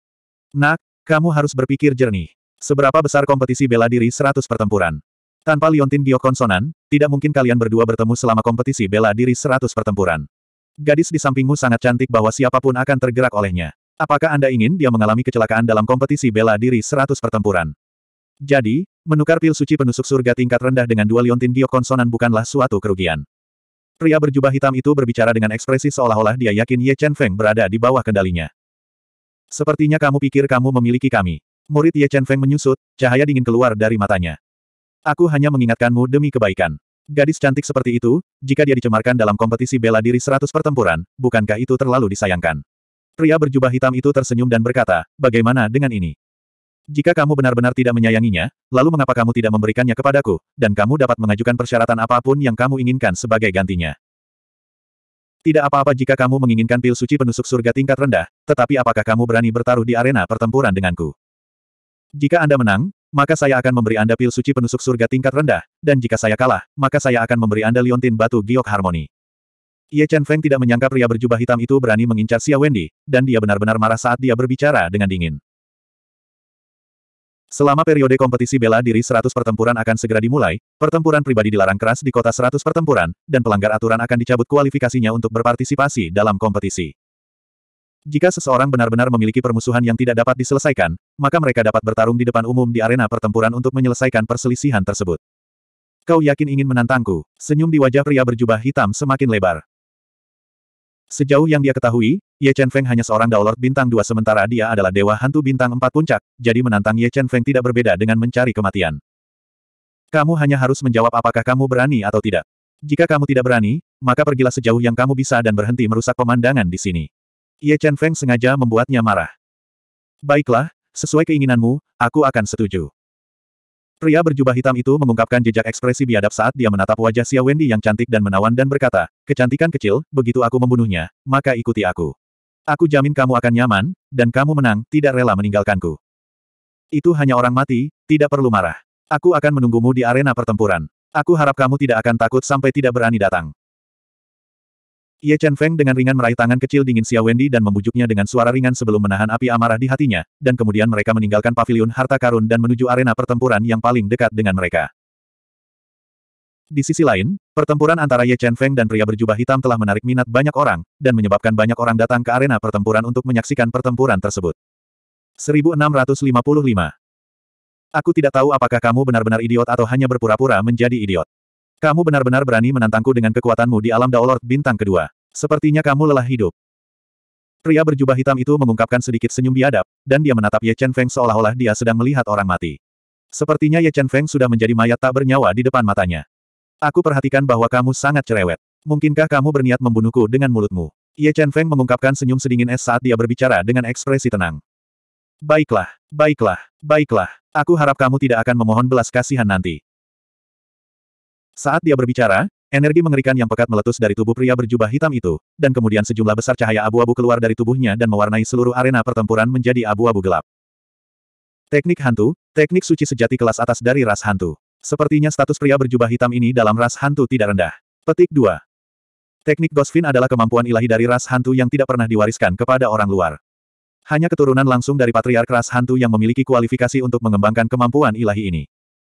Nak, kamu harus berpikir jernih. Seberapa besar kompetisi bela diri 100 pertempuran? Tanpa Liontin Gio konsonan, tidak mungkin kalian berdua bertemu selama kompetisi bela diri 100 pertempuran. Gadis di sampingmu sangat cantik bahwa siapapun akan tergerak olehnya. Apakah Anda ingin dia mengalami kecelakaan dalam kompetisi bela diri 100 pertempuran? Jadi, menukar pil suci penusuk surga tingkat rendah dengan dua Liontin Gio konsonan bukanlah suatu kerugian. Pria berjubah hitam itu berbicara dengan ekspresi seolah-olah dia yakin Ye Chen Feng berada di bawah kendalinya. Sepertinya kamu pikir kamu memiliki kami. Murid Ye Chen Feng menyusut, cahaya dingin keluar dari matanya. Aku hanya mengingatkanmu demi kebaikan. Gadis cantik seperti itu, jika dia dicemarkan dalam kompetisi bela diri seratus pertempuran, bukankah itu terlalu disayangkan? Pria berjubah hitam itu tersenyum dan berkata, bagaimana dengan ini? Jika kamu benar-benar tidak menyayanginya, lalu mengapa kamu tidak memberikannya kepadaku, dan kamu dapat mengajukan persyaratan apapun yang kamu inginkan sebagai gantinya? Tidak apa-apa jika kamu menginginkan pil suci penusuk surga tingkat rendah, tetapi apakah kamu berani bertaruh di arena pertempuran denganku? Jika Anda menang, maka saya akan memberi Anda pil suci penusuk surga tingkat rendah, dan jika saya kalah, maka saya akan memberi Anda liontin batu giok harmoni. Ye Chen Feng tidak menyangka pria berjubah hitam itu berani mengincar Xia Wendy, dan dia benar-benar marah saat dia berbicara dengan dingin. Selama periode kompetisi bela diri 100 pertempuran akan segera dimulai, pertempuran pribadi dilarang keras di kota 100 pertempuran, dan pelanggar aturan akan dicabut kualifikasinya untuk berpartisipasi dalam kompetisi. Jika seseorang benar-benar memiliki permusuhan yang tidak dapat diselesaikan, maka mereka dapat bertarung di depan umum di arena pertempuran untuk menyelesaikan perselisihan tersebut. Kau yakin ingin menantangku? Senyum di wajah pria berjubah hitam semakin lebar. Sejauh yang dia ketahui, Ye Chen Feng hanya seorang Daolord bintang dua sementara dia adalah Dewa Hantu bintang empat puncak, jadi menantang Ye Chen Feng tidak berbeda dengan mencari kematian. Kamu hanya harus menjawab apakah kamu berani atau tidak. Jika kamu tidak berani, maka pergilah sejauh yang kamu bisa dan berhenti merusak pemandangan di sini. Ye Chen Feng sengaja membuatnya marah. Baiklah, sesuai keinginanmu, aku akan setuju. Pria berjubah hitam itu mengungkapkan jejak ekspresi biadab saat dia menatap wajah Xia Wendy yang cantik dan menawan dan berkata, kecantikan kecil, begitu aku membunuhnya, maka ikuti aku. Aku jamin kamu akan nyaman, dan kamu menang, tidak rela meninggalkanku. Itu hanya orang mati, tidak perlu marah. Aku akan menunggumu di arena pertempuran. Aku harap kamu tidak akan takut sampai tidak berani datang. Ye Chen Feng dengan ringan meraih tangan kecil dingin Xia Wendy dan membujuknya dengan suara ringan sebelum menahan api amarah di hatinya, dan kemudian mereka meninggalkan pavilion harta karun dan menuju arena pertempuran yang paling dekat dengan mereka. Di sisi lain, pertempuran antara Ye Chen Feng dan pria berjubah hitam telah menarik minat banyak orang, dan menyebabkan banyak orang datang ke arena pertempuran untuk menyaksikan pertempuran tersebut. 1655 Aku tidak tahu apakah kamu benar-benar idiot atau hanya berpura-pura menjadi idiot. Kamu benar-benar berani menantangku dengan kekuatanmu di alam Daolord bintang kedua. Sepertinya kamu lelah hidup. Pria berjubah hitam itu mengungkapkan sedikit senyum biadab, dan dia menatap Ye Chen Feng seolah-olah dia sedang melihat orang mati. Sepertinya Ye Chen Feng sudah menjadi mayat tak bernyawa di depan matanya. Aku perhatikan bahwa kamu sangat cerewet. Mungkinkah kamu berniat membunuhku dengan mulutmu? Ye Chen Feng mengungkapkan senyum sedingin es saat dia berbicara dengan ekspresi tenang. Baiklah, baiklah, baiklah. Aku harap kamu tidak akan memohon belas kasihan nanti. Saat dia berbicara, energi mengerikan yang pekat meletus dari tubuh pria berjubah hitam itu, dan kemudian sejumlah besar cahaya abu-abu keluar dari tubuhnya dan mewarnai seluruh arena pertempuran menjadi abu-abu gelap. Teknik hantu, teknik suci sejati kelas atas dari ras hantu. Sepertinya status pria berjubah hitam ini dalam ras hantu tidak rendah. Petik 2. Teknik Gosfin adalah kemampuan ilahi dari ras hantu yang tidak pernah diwariskan kepada orang luar. Hanya keturunan langsung dari patriark ras hantu yang memiliki kualifikasi untuk mengembangkan kemampuan ilahi ini.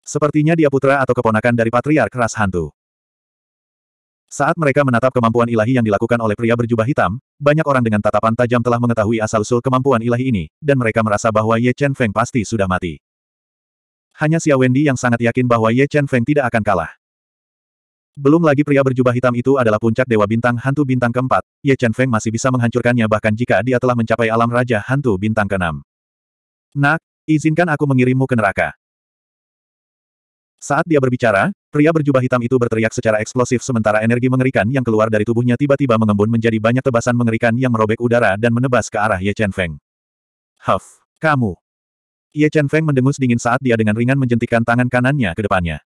Sepertinya dia putra atau keponakan dari patriark ras hantu. Saat mereka menatap kemampuan ilahi yang dilakukan oleh pria berjubah hitam, banyak orang dengan tatapan tajam telah mengetahui asal-usul kemampuan ilahi ini, dan mereka merasa bahwa Ye Chen Feng pasti sudah mati. Hanya Xia Wendy yang sangat yakin bahwa Ye Chen Feng tidak akan kalah. Belum lagi pria berjubah hitam itu adalah puncak dewa bintang hantu bintang keempat, Ye Chen Feng masih bisa menghancurkannya bahkan jika dia telah mencapai alam raja hantu bintang keenam. Nak, izinkan aku mengirimmu ke neraka. Saat dia berbicara, pria berjubah hitam itu berteriak secara eksplosif sementara energi mengerikan yang keluar dari tubuhnya tiba-tiba mengembun menjadi banyak tebasan mengerikan yang merobek udara dan menebas ke arah Ye Chen Feng. Huff! Kamu! Ye Chen Feng mendengus dingin saat dia dengan ringan menjentikan tangan kanannya ke depannya.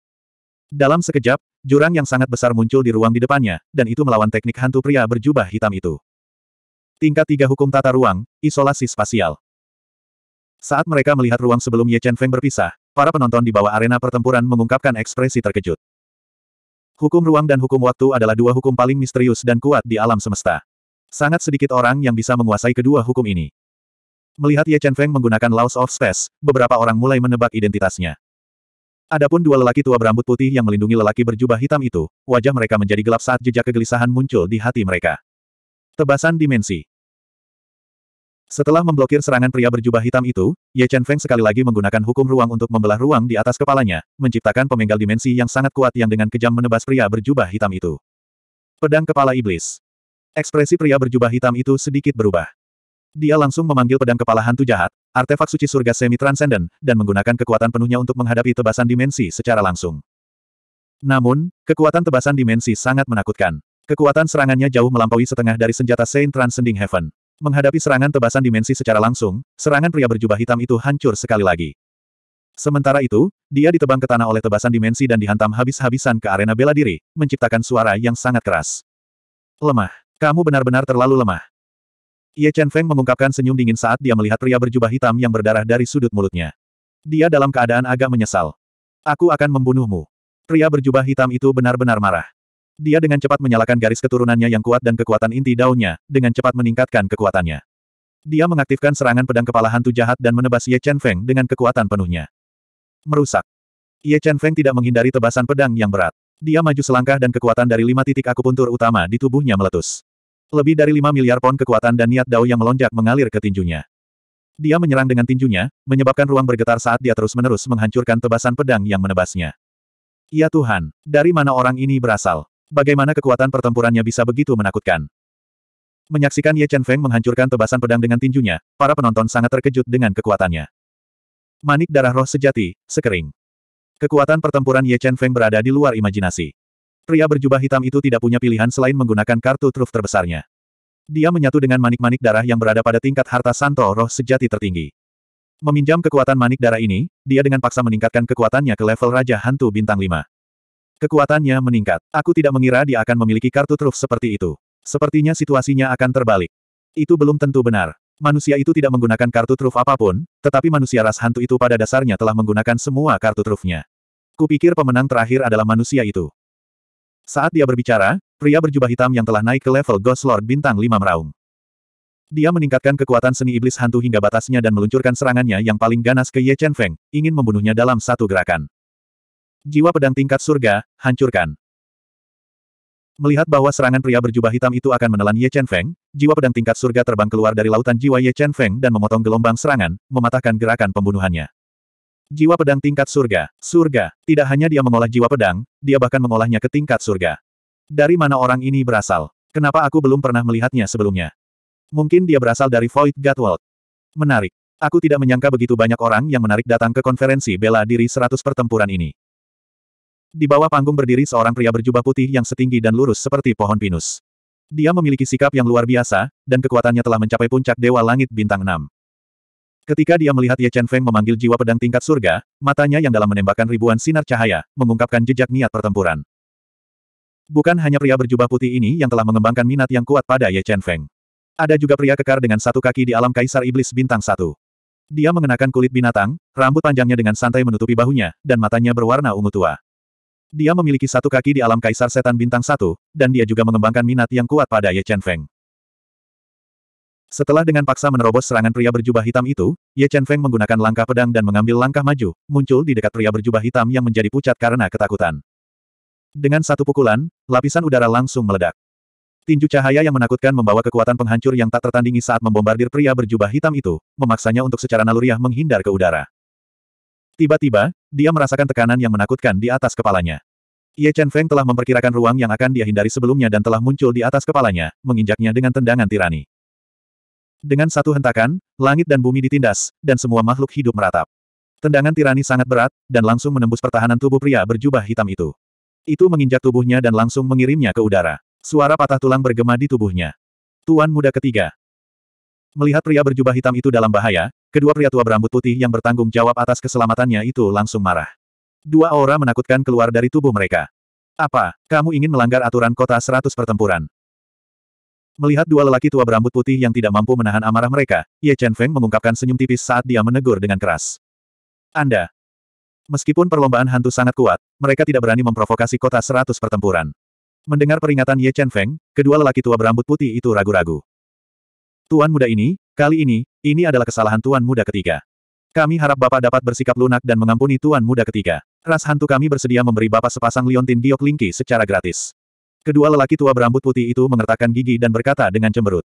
Dalam sekejap, jurang yang sangat besar muncul di ruang di depannya, dan itu melawan teknik hantu pria berjubah hitam itu. Tingkat 3 Hukum Tata Ruang, Isolasi Spasial Saat mereka melihat ruang sebelum Ye Chen Feng berpisah, Para penonton di bawah arena pertempuran mengungkapkan ekspresi terkejut. Hukum ruang dan hukum waktu adalah dua hukum paling misterius dan kuat di alam semesta. Sangat sedikit orang yang bisa menguasai kedua hukum ini. Melihat Ye Chen Feng menggunakan Laws of Space, beberapa orang mulai menebak identitasnya. Adapun dua lelaki tua berambut putih yang melindungi lelaki berjubah hitam itu, wajah mereka menjadi gelap saat jejak kegelisahan muncul di hati mereka. Tebasan dimensi. Setelah memblokir serangan pria berjubah hitam itu, Ye Chen Feng sekali lagi menggunakan hukum ruang untuk membelah ruang di atas kepalanya, menciptakan pemenggal dimensi yang sangat kuat yang dengan kejam menebas pria berjubah hitam itu. Pedang Kepala Iblis Ekspresi pria berjubah hitam itu sedikit berubah. Dia langsung memanggil pedang kepala hantu jahat, artefak suci surga semi Transenden, dan menggunakan kekuatan penuhnya untuk menghadapi tebasan dimensi secara langsung. Namun, kekuatan tebasan dimensi sangat menakutkan. Kekuatan serangannya jauh melampaui setengah dari senjata Saint Transcending Heaven. Menghadapi serangan tebasan dimensi secara langsung, serangan pria berjubah hitam itu hancur sekali lagi. Sementara itu, dia ditebang ke tanah oleh tebasan dimensi dan dihantam habis-habisan ke arena bela diri, menciptakan suara yang sangat keras. Lemah. Kamu benar-benar terlalu lemah. Ye Chen Feng mengungkapkan senyum dingin saat dia melihat pria berjubah hitam yang berdarah dari sudut mulutnya. Dia dalam keadaan agak menyesal. Aku akan membunuhmu. Pria berjubah hitam itu benar-benar marah. Dia dengan cepat menyalakan garis keturunannya yang kuat dan kekuatan inti daunnya, dengan cepat meningkatkan kekuatannya. Dia mengaktifkan serangan pedang kepala hantu jahat dan menebas Ye Chen Feng dengan kekuatan penuhnya. Merusak. Ye Chen Feng tidak menghindari tebasan pedang yang berat. Dia maju selangkah dan kekuatan dari lima titik akupuntur utama di tubuhnya meletus. Lebih dari lima miliar pon kekuatan dan niat dao yang melonjak mengalir ke tinjunya. Dia menyerang dengan tinjunya, menyebabkan ruang bergetar saat dia terus-menerus menghancurkan tebasan pedang yang menebasnya. Ya Tuhan, dari mana orang ini berasal? Bagaimana kekuatan pertempurannya bisa begitu menakutkan? Menyaksikan Ye Chen Feng menghancurkan tebasan pedang dengan tinjunya, para penonton sangat terkejut dengan kekuatannya. Manik darah roh sejati, sekering. Kekuatan pertempuran Ye Chen Feng berada di luar imajinasi. Pria berjubah hitam itu tidak punya pilihan selain menggunakan kartu truf terbesarnya. Dia menyatu dengan manik-manik darah yang berada pada tingkat harta santo roh sejati tertinggi. Meminjam kekuatan manik darah ini, dia dengan paksa meningkatkan kekuatannya ke level Raja Hantu Bintang 5. Kekuatannya meningkat. Aku tidak mengira dia akan memiliki kartu truf seperti itu. Sepertinya situasinya akan terbalik. Itu belum tentu benar. Manusia itu tidak menggunakan kartu truf apapun, tetapi manusia ras hantu itu pada dasarnya telah menggunakan semua kartu trufnya. Kupikir pemenang terakhir adalah manusia itu. Saat dia berbicara, pria berjubah hitam yang telah naik ke level Ghost Lord bintang 5 meraung. Dia meningkatkan kekuatan seni iblis hantu hingga batasnya dan meluncurkan serangannya yang paling ganas ke Ye Chen Feng, ingin membunuhnya dalam satu gerakan. Jiwa pedang tingkat surga, hancurkan. Melihat bahwa serangan pria berjubah hitam itu akan menelan Ye Chen Feng, jiwa pedang tingkat surga terbang keluar dari lautan jiwa Ye Chen Feng dan memotong gelombang serangan, mematahkan gerakan pembunuhannya. Jiwa pedang tingkat surga, surga, tidak hanya dia mengolah jiwa pedang, dia bahkan mengolahnya ke tingkat surga. Dari mana orang ini berasal? Kenapa aku belum pernah melihatnya sebelumnya? Mungkin dia berasal dari Void Gatwald. Menarik. Aku tidak menyangka begitu banyak orang yang menarik datang ke konferensi bela diri 100 pertempuran ini. Di bawah panggung berdiri seorang pria berjubah putih yang setinggi dan lurus seperti pohon pinus. Dia memiliki sikap yang luar biasa, dan kekuatannya telah mencapai puncak Dewa Langit Bintang 6. Ketika dia melihat Ye Chen Feng memanggil jiwa pedang tingkat surga, matanya yang dalam menembakkan ribuan sinar cahaya, mengungkapkan jejak niat pertempuran. Bukan hanya pria berjubah putih ini yang telah mengembangkan minat yang kuat pada Ye Chen Feng. Ada juga pria kekar dengan satu kaki di alam Kaisar Iblis Bintang Satu. Dia mengenakan kulit binatang, rambut panjangnya dengan santai menutupi bahunya, dan matanya berwarna ungu tua. Dia memiliki satu kaki di alam kaisar setan bintang satu, dan dia juga mengembangkan minat yang kuat pada Ye Chen Feng. Setelah dengan paksa menerobos serangan pria berjubah hitam itu, Ye Chen Feng menggunakan langkah pedang dan mengambil langkah maju, muncul di dekat pria berjubah hitam yang menjadi pucat karena ketakutan. Dengan satu pukulan, lapisan udara langsung meledak. Tinju cahaya yang menakutkan membawa kekuatan penghancur yang tak tertandingi saat membombardir pria berjubah hitam itu, memaksanya untuk secara naluriah menghindar ke udara. Tiba-tiba, dia merasakan tekanan yang menakutkan di atas kepalanya. Ye Chen Feng telah memperkirakan ruang yang akan dia hindari sebelumnya dan telah muncul di atas kepalanya, menginjaknya dengan tendangan tirani. Dengan satu hentakan, langit dan bumi ditindas, dan semua makhluk hidup meratap. Tendangan tirani sangat berat, dan langsung menembus pertahanan tubuh pria berjubah hitam itu. Itu menginjak tubuhnya dan langsung mengirimnya ke udara. Suara patah tulang bergema di tubuhnya. Tuan muda ketiga, Melihat pria berjubah hitam itu dalam bahaya, kedua pria tua berambut putih yang bertanggung jawab atas keselamatannya itu langsung marah. Dua aura menakutkan keluar dari tubuh mereka. Apa, kamu ingin melanggar aturan kota Seratus pertempuran? Melihat dua lelaki tua berambut putih yang tidak mampu menahan amarah mereka, Ye Chen Feng mengungkapkan senyum tipis saat dia menegur dengan keras. Anda. Meskipun perlombaan hantu sangat kuat, mereka tidak berani memprovokasi kota Seratus pertempuran. Mendengar peringatan Ye Chen Feng, kedua lelaki tua berambut putih itu ragu-ragu. Tuan muda ini, kali ini, ini adalah kesalahan tuan muda ketiga. Kami harap Bapak dapat bersikap lunak dan mengampuni tuan muda ketiga. Ras hantu kami bersedia memberi Bapak sepasang liontin giok lingki secara gratis. Kedua lelaki tua berambut putih itu mengertakkan gigi dan berkata dengan cemberut.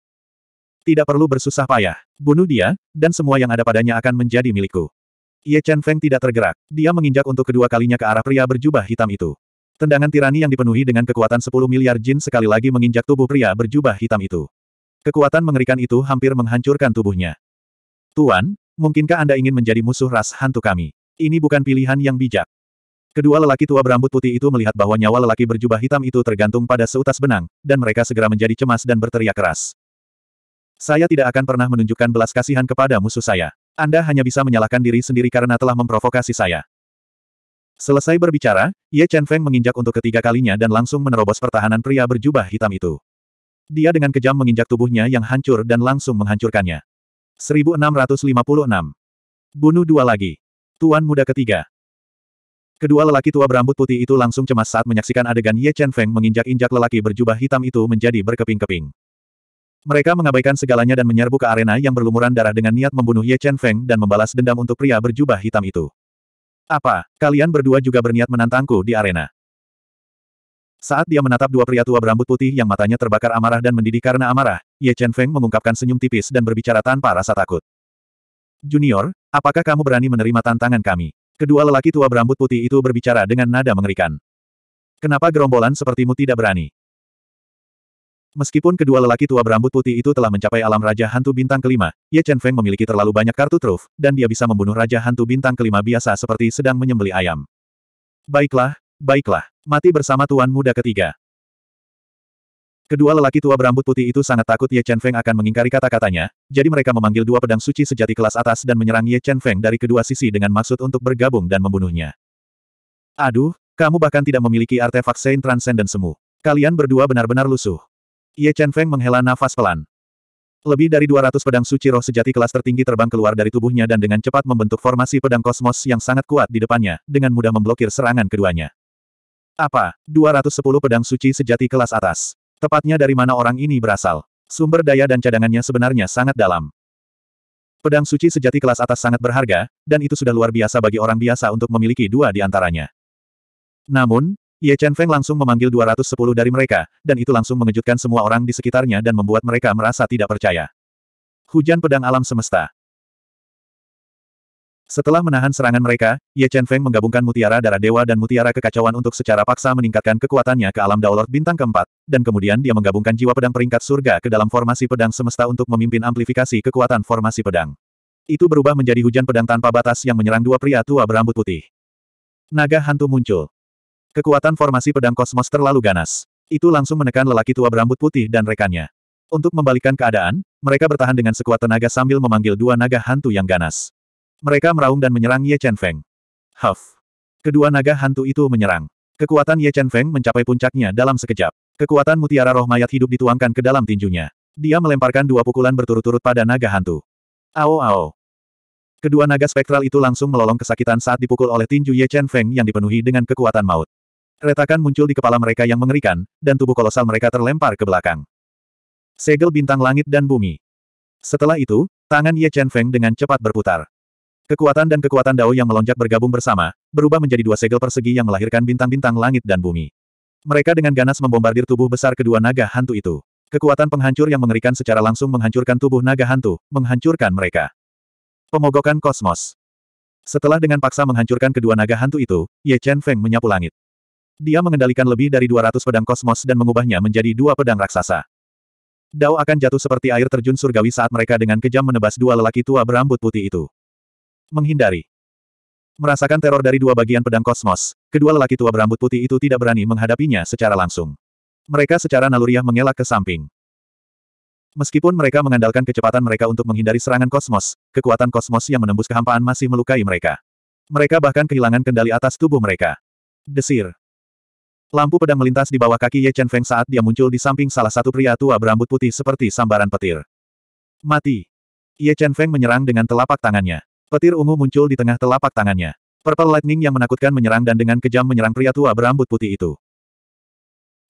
Tidak perlu bersusah payah. Bunuh dia, dan semua yang ada padanya akan menjadi milikku. Ye Chen Feng tidak tergerak. Dia menginjak untuk kedua kalinya ke arah pria berjubah hitam itu. Tendangan tirani yang dipenuhi dengan kekuatan 10 miliar jin sekali lagi menginjak tubuh pria berjubah hitam itu. Kekuatan mengerikan itu hampir menghancurkan tubuhnya. Tuan, mungkinkah Anda ingin menjadi musuh ras hantu kami? Ini bukan pilihan yang bijak. Kedua lelaki tua berambut putih itu melihat bahwa nyawa lelaki berjubah hitam itu tergantung pada seutas benang, dan mereka segera menjadi cemas dan berteriak keras. Saya tidak akan pernah menunjukkan belas kasihan kepada musuh saya. Anda hanya bisa menyalahkan diri sendiri karena telah memprovokasi saya. Selesai berbicara, Ye Chen Feng menginjak untuk ketiga kalinya dan langsung menerobos pertahanan pria berjubah hitam itu. Dia dengan kejam menginjak tubuhnya yang hancur dan langsung menghancurkannya. 1656. Bunuh dua lagi. Tuan muda ketiga. Kedua lelaki tua berambut putih itu langsung cemas saat menyaksikan adegan Ye Chen Feng menginjak-injak lelaki berjubah hitam itu menjadi berkeping-keping. Mereka mengabaikan segalanya dan menyerbu ke arena yang berlumuran darah dengan niat membunuh Ye Chen Feng dan membalas dendam untuk pria berjubah hitam itu. Apa, kalian berdua juga berniat menantangku di arena? Saat dia menatap dua pria tua berambut putih yang matanya terbakar amarah dan mendidih karena amarah, Ye Chen Feng mengungkapkan senyum tipis dan berbicara tanpa rasa takut. Junior, apakah kamu berani menerima tantangan kami? Kedua lelaki tua berambut putih itu berbicara dengan nada mengerikan. Kenapa gerombolan sepertimu tidak berani? Meskipun kedua lelaki tua berambut putih itu telah mencapai alam Raja Hantu Bintang Kelima, Ye Chen Feng memiliki terlalu banyak kartu truf, dan dia bisa membunuh Raja Hantu Bintang Kelima biasa seperti sedang menyembeli ayam. Baiklah, Baiklah, mati bersama tuan muda ketiga. Kedua lelaki tua berambut putih itu sangat takut Ye Chen Feng akan mengingkari kata-katanya, jadi mereka memanggil dua pedang suci sejati kelas atas dan menyerang Ye Chen Feng dari kedua sisi dengan maksud untuk bergabung dan membunuhnya. Aduh, kamu bahkan tidak memiliki artefak Saint Transcendent semu. Kalian berdua benar-benar lusuh. Ye Chen Feng menghela nafas pelan. Lebih dari 200 pedang suci roh sejati kelas tertinggi terbang keluar dari tubuhnya dan dengan cepat membentuk formasi pedang kosmos yang sangat kuat di depannya, dengan mudah memblokir serangan keduanya. Apa? 210 pedang suci sejati kelas atas. Tepatnya dari mana orang ini berasal. Sumber daya dan cadangannya sebenarnya sangat dalam. Pedang suci sejati kelas atas sangat berharga, dan itu sudah luar biasa bagi orang biasa untuk memiliki dua di antaranya. Namun, Ye Chen Feng langsung memanggil 210 dari mereka, dan itu langsung mengejutkan semua orang di sekitarnya dan membuat mereka merasa tidak percaya. Hujan pedang alam semesta. Setelah menahan serangan mereka, Ye Chen Feng menggabungkan mutiara darah dewa dan mutiara kekacauan untuk secara paksa meningkatkan kekuatannya ke alam Daulat bintang keempat, dan kemudian dia menggabungkan jiwa pedang peringkat surga ke dalam formasi pedang semesta untuk memimpin amplifikasi kekuatan formasi pedang. Itu berubah menjadi hujan pedang tanpa batas yang menyerang dua pria tua berambut putih. Naga hantu muncul. Kekuatan formasi pedang kosmos terlalu ganas. Itu langsung menekan lelaki tua berambut putih dan rekannya. Untuk membalikkan keadaan, mereka bertahan dengan sekuat tenaga sambil memanggil dua naga hantu yang ganas. Mereka meraung dan menyerang Ye Chen Feng. Huff. Kedua naga hantu itu menyerang. Kekuatan Ye Chen Feng mencapai puncaknya dalam sekejap. Kekuatan mutiara roh mayat hidup dituangkan ke dalam tinjunya. Dia melemparkan dua pukulan berturut-turut pada naga hantu. Ao ao. Kedua naga spektral itu langsung melolong kesakitan saat dipukul oleh tinju Ye Chen Feng yang dipenuhi dengan kekuatan maut. Retakan muncul di kepala mereka yang mengerikan, dan tubuh kolosal mereka terlempar ke belakang. Segel bintang langit dan bumi. Setelah itu, tangan Ye Chen Feng dengan cepat berputar. Kekuatan dan kekuatan Dao yang melonjak bergabung bersama, berubah menjadi dua segel persegi yang melahirkan bintang-bintang langit dan bumi. Mereka dengan ganas membombardir tubuh besar kedua naga hantu itu. Kekuatan penghancur yang mengerikan secara langsung menghancurkan tubuh naga hantu, menghancurkan mereka. Pemogokan kosmos. Setelah dengan paksa menghancurkan kedua naga hantu itu, Ye Chen Feng menyapu langit. Dia mengendalikan lebih dari 200 pedang kosmos dan mengubahnya menjadi dua pedang raksasa. Dao akan jatuh seperti air terjun surgawi saat mereka dengan kejam menebas dua lelaki tua berambut putih itu. Menghindari. Merasakan teror dari dua bagian pedang kosmos, kedua lelaki tua berambut putih itu tidak berani menghadapinya secara langsung. Mereka secara naluriah mengelak ke samping. Meskipun mereka mengandalkan kecepatan mereka untuk menghindari serangan kosmos, kekuatan kosmos yang menembus kehampaan masih melukai mereka. Mereka bahkan kehilangan kendali atas tubuh mereka. Desir. Lampu pedang melintas di bawah kaki Ye Chen Feng saat dia muncul di samping salah satu pria tua berambut putih seperti sambaran petir. Mati. Ye Chen Feng menyerang dengan telapak tangannya. Petir ungu muncul di tengah telapak tangannya. Purple Lightning yang menakutkan menyerang dan dengan kejam menyerang pria tua berambut putih itu.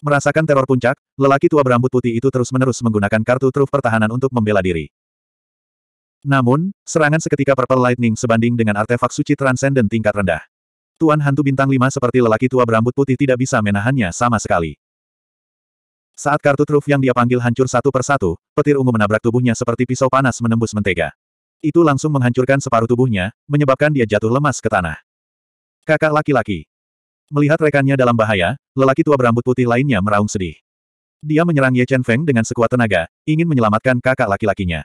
Merasakan teror puncak, lelaki tua berambut putih itu terus-menerus menggunakan kartu truf pertahanan untuk membela diri. Namun, serangan seketika Purple Lightning sebanding dengan artefak suci transenden tingkat rendah. Tuan hantu bintang lima seperti lelaki tua berambut putih tidak bisa menahannya sama sekali. Saat kartu truf yang dia panggil hancur satu persatu, petir ungu menabrak tubuhnya seperti pisau panas menembus mentega. Itu langsung menghancurkan separuh tubuhnya, menyebabkan dia jatuh lemas ke tanah. Kakak laki-laki. Melihat rekannya dalam bahaya, lelaki tua berambut putih lainnya meraung sedih. Dia menyerang Ye Chen Feng dengan sekuat tenaga, ingin menyelamatkan kakak laki-lakinya.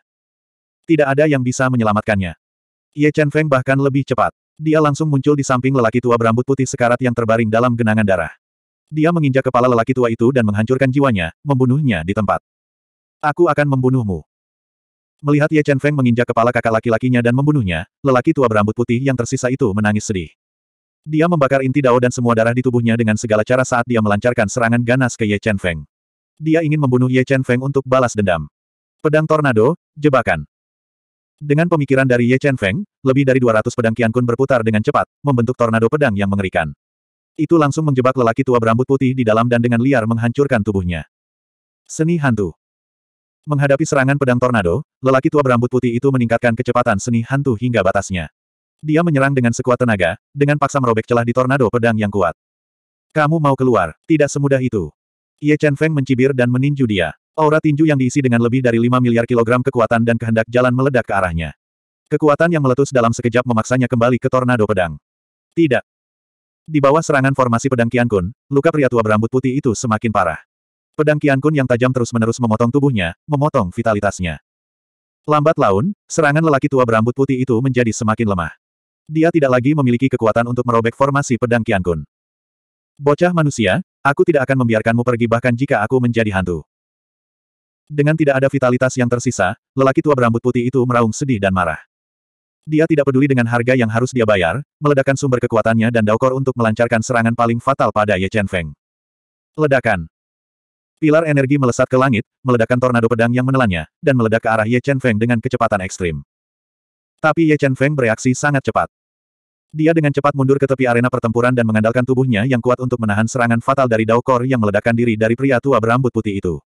Tidak ada yang bisa menyelamatkannya. Ye Chen Feng bahkan lebih cepat. Dia langsung muncul di samping lelaki tua berambut putih sekarat yang terbaring dalam genangan darah. Dia menginjak kepala lelaki tua itu dan menghancurkan jiwanya, membunuhnya di tempat. Aku akan membunuhmu. Melihat Ye Chen Feng menginjak kepala kakak laki-lakinya dan membunuhnya, lelaki tua berambut putih yang tersisa itu menangis sedih. Dia membakar inti dao dan semua darah di tubuhnya dengan segala cara saat dia melancarkan serangan ganas ke Ye Chen Feng. Dia ingin membunuh Ye Chen Feng untuk balas dendam. Pedang Tornado, Jebakan Dengan pemikiran dari Ye Chen Feng, lebih dari 200 pedang Kun berputar dengan cepat, membentuk tornado pedang yang mengerikan. Itu langsung menjebak lelaki tua berambut putih di dalam dan dengan liar menghancurkan tubuhnya. Seni Hantu Menghadapi serangan pedang tornado, lelaki tua berambut putih itu meningkatkan kecepatan seni hantu hingga batasnya. Dia menyerang dengan sekuat tenaga, dengan paksa merobek celah di tornado pedang yang kuat. Kamu mau keluar, tidak semudah itu. Ye Chen Feng mencibir dan meninju dia. Aura tinju yang diisi dengan lebih dari 5 miliar kilogram kekuatan dan kehendak jalan meledak ke arahnya. Kekuatan yang meletus dalam sekejap memaksanya kembali ke tornado pedang. Tidak. Di bawah serangan formasi pedang Qian Kun, luka pria tua berambut putih itu semakin parah. Pedang Qian Kun yang tajam terus-menerus memotong tubuhnya, memotong vitalitasnya. Lambat laun, serangan lelaki tua berambut putih itu menjadi semakin lemah. Dia tidak lagi memiliki kekuatan untuk merobek formasi pedang Qian Kun. Bocah manusia, aku tidak akan membiarkanmu pergi bahkan jika aku menjadi hantu. Dengan tidak ada vitalitas yang tersisa, lelaki tua berambut putih itu meraung sedih dan marah. Dia tidak peduli dengan harga yang harus dia bayar, meledakkan sumber kekuatannya dan daukor untuk melancarkan serangan paling fatal pada Ye Chen Feng. Ledakan. Pilar energi melesat ke langit, meledakkan tornado pedang yang menelannya, dan meledak ke arah Ye Chen Feng dengan kecepatan ekstrim. Tapi Ye Chen Feng bereaksi sangat cepat. Dia dengan cepat mundur ke tepi arena pertempuran dan mengandalkan tubuhnya yang kuat untuk menahan serangan fatal dari Dao Kor yang meledakkan diri dari pria tua berambut putih itu.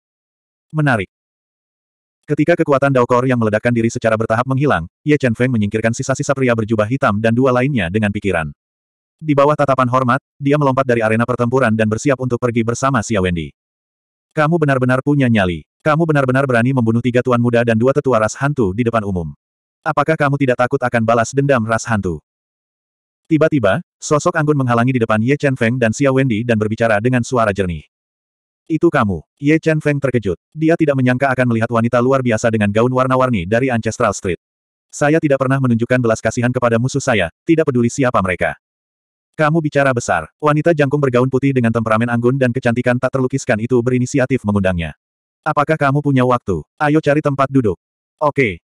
Menarik. Ketika kekuatan Dao Kor yang meledakkan diri secara bertahap menghilang, Ye Chen Feng menyingkirkan sisa-sisa pria berjubah hitam dan dua lainnya dengan pikiran. Di bawah tatapan hormat, dia melompat dari arena pertempuran dan bersiap untuk pergi bersama Xia Wendy. Kamu benar-benar punya nyali. Kamu benar-benar berani membunuh tiga tuan muda dan dua tetua ras hantu di depan umum. Apakah kamu tidak takut akan balas dendam ras hantu? Tiba-tiba, sosok anggun menghalangi di depan Ye Chen Feng dan Xia Wendy dan berbicara dengan suara jernih. Itu kamu. Ye Chen Feng terkejut. Dia tidak menyangka akan melihat wanita luar biasa dengan gaun warna-warni dari Ancestral Street. Saya tidak pernah menunjukkan belas kasihan kepada musuh saya, tidak peduli siapa mereka. Kamu bicara besar. Wanita jangkung bergaun putih dengan temperamen anggun dan kecantikan tak terlukiskan itu berinisiatif mengundangnya. Apakah kamu punya waktu? Ayo cari tempat duduk. Oke.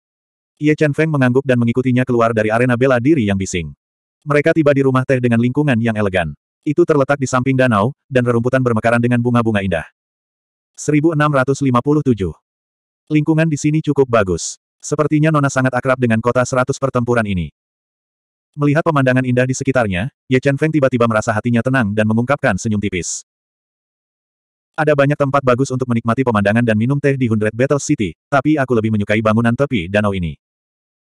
Ye Chen Feng mengangguk dan mengikutinya keluar dari arena bela diri yang bising. Mereka tiba di rumah teh dengan lingkungan yang elegan. Itu terletak di samping danau, dan rerumputan bermekaran dengan bunga-bunga indah. 1657. Lingkungan di sini cukup bagus. Sepertinya Nona sangat akrab dengan kota seratus pertempuran ini. Melihat pemandangan indah di sekitarnya, Ye Chen Feng tiba-tiba merasa hatinya tenang dan mengungkapkan senyum tipis. Ada banyak tempat bagus untuk menikmati pemandangan dan minum teh di Hundred Battle City, tapi aku lebih menyukai bangunan tepi danau ini.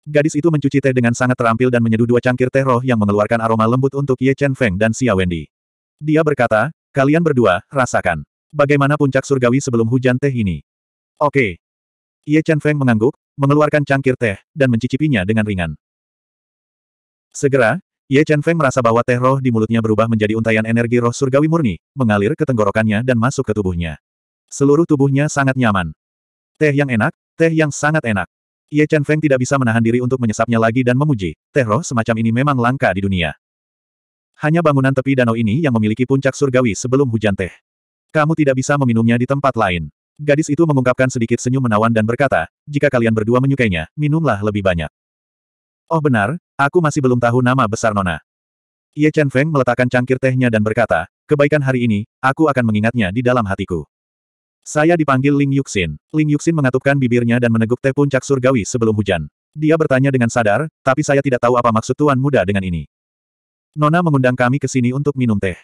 Gadis itu mencuci teh dengan sangat terampil dan menyeduh dua cangkir teh roh yang mengeluarkan aroma lembut untuk Ye Chen Feng dan Xia Wendy. Dia berkata, kalian berdua, rasakan. Bagaimana puncak surgawi sebelum hujan teh ini? Oke. Ye Chen Feng mengangguk, mengeluarkan cangkir teh, dan mencicipinya dengan ringan. Segera, Ye Chen Feng merasa bahwa teh roh di mulutnya berubah menjadi untaian energi roh surgawi murni, mengalir ke tenggorokannya dan masuk ke tubuhnya. Seluruh tubuhnya sangat nyaman. Teh yang enak, teh yang sangat enak. Ye Chen Feng tidak bisa menahan diri untuk menyesapnya lagi dan memuji, teh roh semacam ini memang langka di dunia. Hanya bangunan tepi danau ini yang memiliki puncak surgawi sebelum hujan teh. Kamu tidak bisa meminumnya di tempat lain. Gadis itu mengungkapkan sedikit senyum menawan dan berkata, jika kalian berdua menyukainya, minumlah lebih banyak. Oh benar, Aku masih belum tahu nama besar Nona. Ye Chen Feng meletakkan cangkir tehnya dan berkata, kebaikan hari ini, aku akan mengingatnya di dalam hatiku. Saya dipanggil Ling Yuxin. Ling Yuxin mengatupkan bibirnya dan meneguk teh puncak surgawi sebelum hujan. Dia bertanya dengan sadar, tapi saya tidak tahu apa maksud tuan muda dengan ini. Nona mengundang kami ke sini untuk minum teh.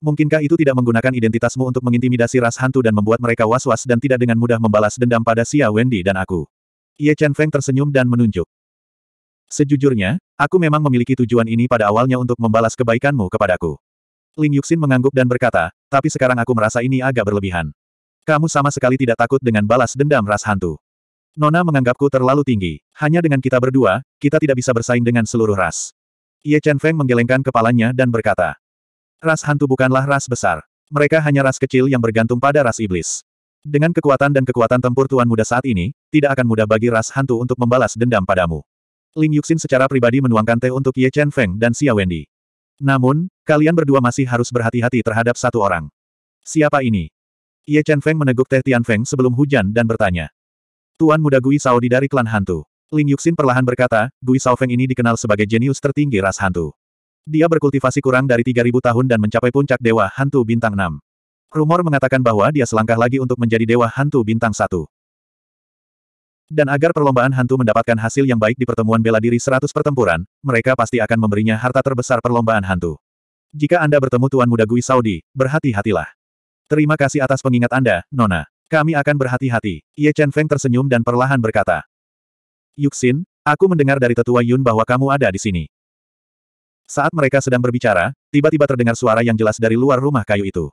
Mungkinkah itu tidak menggunakan identitasmu untuk mengintimidasi ras hantu dan membuat mereka was-was dan tidak dengan mudah membalas dendam pada Xia Wendy dan aku? Ye Chen Feng tersenyum dan menunjuk. Sejujurnya, aku memang memiliki tujuan ini pada awalnya untuk membalas kebaikanmu kepadaku. Ling Yuxin mengangguk dan berkata, tapi sekarang aku merasa ini agak berlebihan. Kamu sama sekali tidak takut dengan balas dendam ras hantu. Nona menganggapku terlalu tinggi. Hanya dengan kita berdua, kita tidak bisa bersaing dengan seluruh ras. Ye Chen Feng menggelengkan kepalanya dan berkata, Ras hantu bukanlah ras besar. Mereka hanya ras kecil yang bergantung pada ras iblis. Dengan kekuatan dan kekuatan tempur Tuan Muda saat ini, tidak akan mudah bagi ras hantu untuk membalas dendam padamu. Ling Yuxin secara pribadi menuangkan teh untuk Ye Chen Feng dan Xia Wendy. Namun, kalian berdua masih harus berhati-hati terhadap satu orang. Siapa ini? Ye Chen Feng meneguk teh Tian Feng sebelum hujan dan bertanya. Tuan muda Gui Saudi dari klan hantu. Ling Yuxin perlahan berkata, Gui Sao Feng ini dikenal sebagai jenius tertinggi ras hantu. Dia berkultivasi kurang dari 3000 tahun dan mencapai puncak dewa hantu bintang 6. Rumor mengatakan bahwa dia selangkah lagi untuk menjadi dewa hantu bintang 1. Dan agar perlombaan hantu mendapatkan hasil yang baik di pertemuan bela diri 100 pertempuran, mereka pasti akan memberinya harta terbesar perlombaan hantu. Jika Anda bertemu Tuan Muda Gui Saudi, berhati-hatilah. Terima kasih atas pengingat Anda, Nona. Kami akan berhati-hati. Ye Chen Feng tersenyum dan perlahan berkata. Yuxin, aku mendengar dari tetua Yun bahwa kamu ada di sini. Saat mereka sedang berbicara, tiba-tiba terdengar suara yang jelas dari luar rumah kayu itu.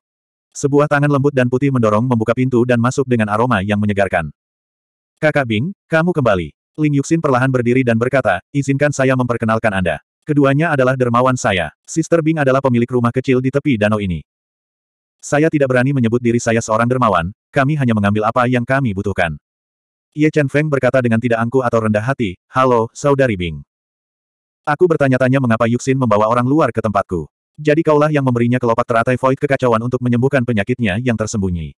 Sebuah tangan lembut dan putih mendorong membuka pintu dan masuk dengan aroma yang menyegarkan. Kakak Bing, kamu kembali. Ling Yuxin perlahan berdiri dan berkata, izinkan saya memperkenalkan Anda. Keduanya adalah dermawan saya. Sister Bing adalah pemilik rumah kecil di tepi danau ini. Saya tidak berani menyebut diri saya seorang dermawan, kami hanya mengambil apa yang kami butuhkan. Ye Chen Feng berkata dengan tidak angku atau rendah hati, Halo, Saudari Bing. Aku bertanya-tanya mengapa Yuxin membawa orang luar ke tempatku. Jadi kaulah yang memberinya kelopak teratai void kekacauan untuk menyembuhkan penyakitnya yang tersembunyi.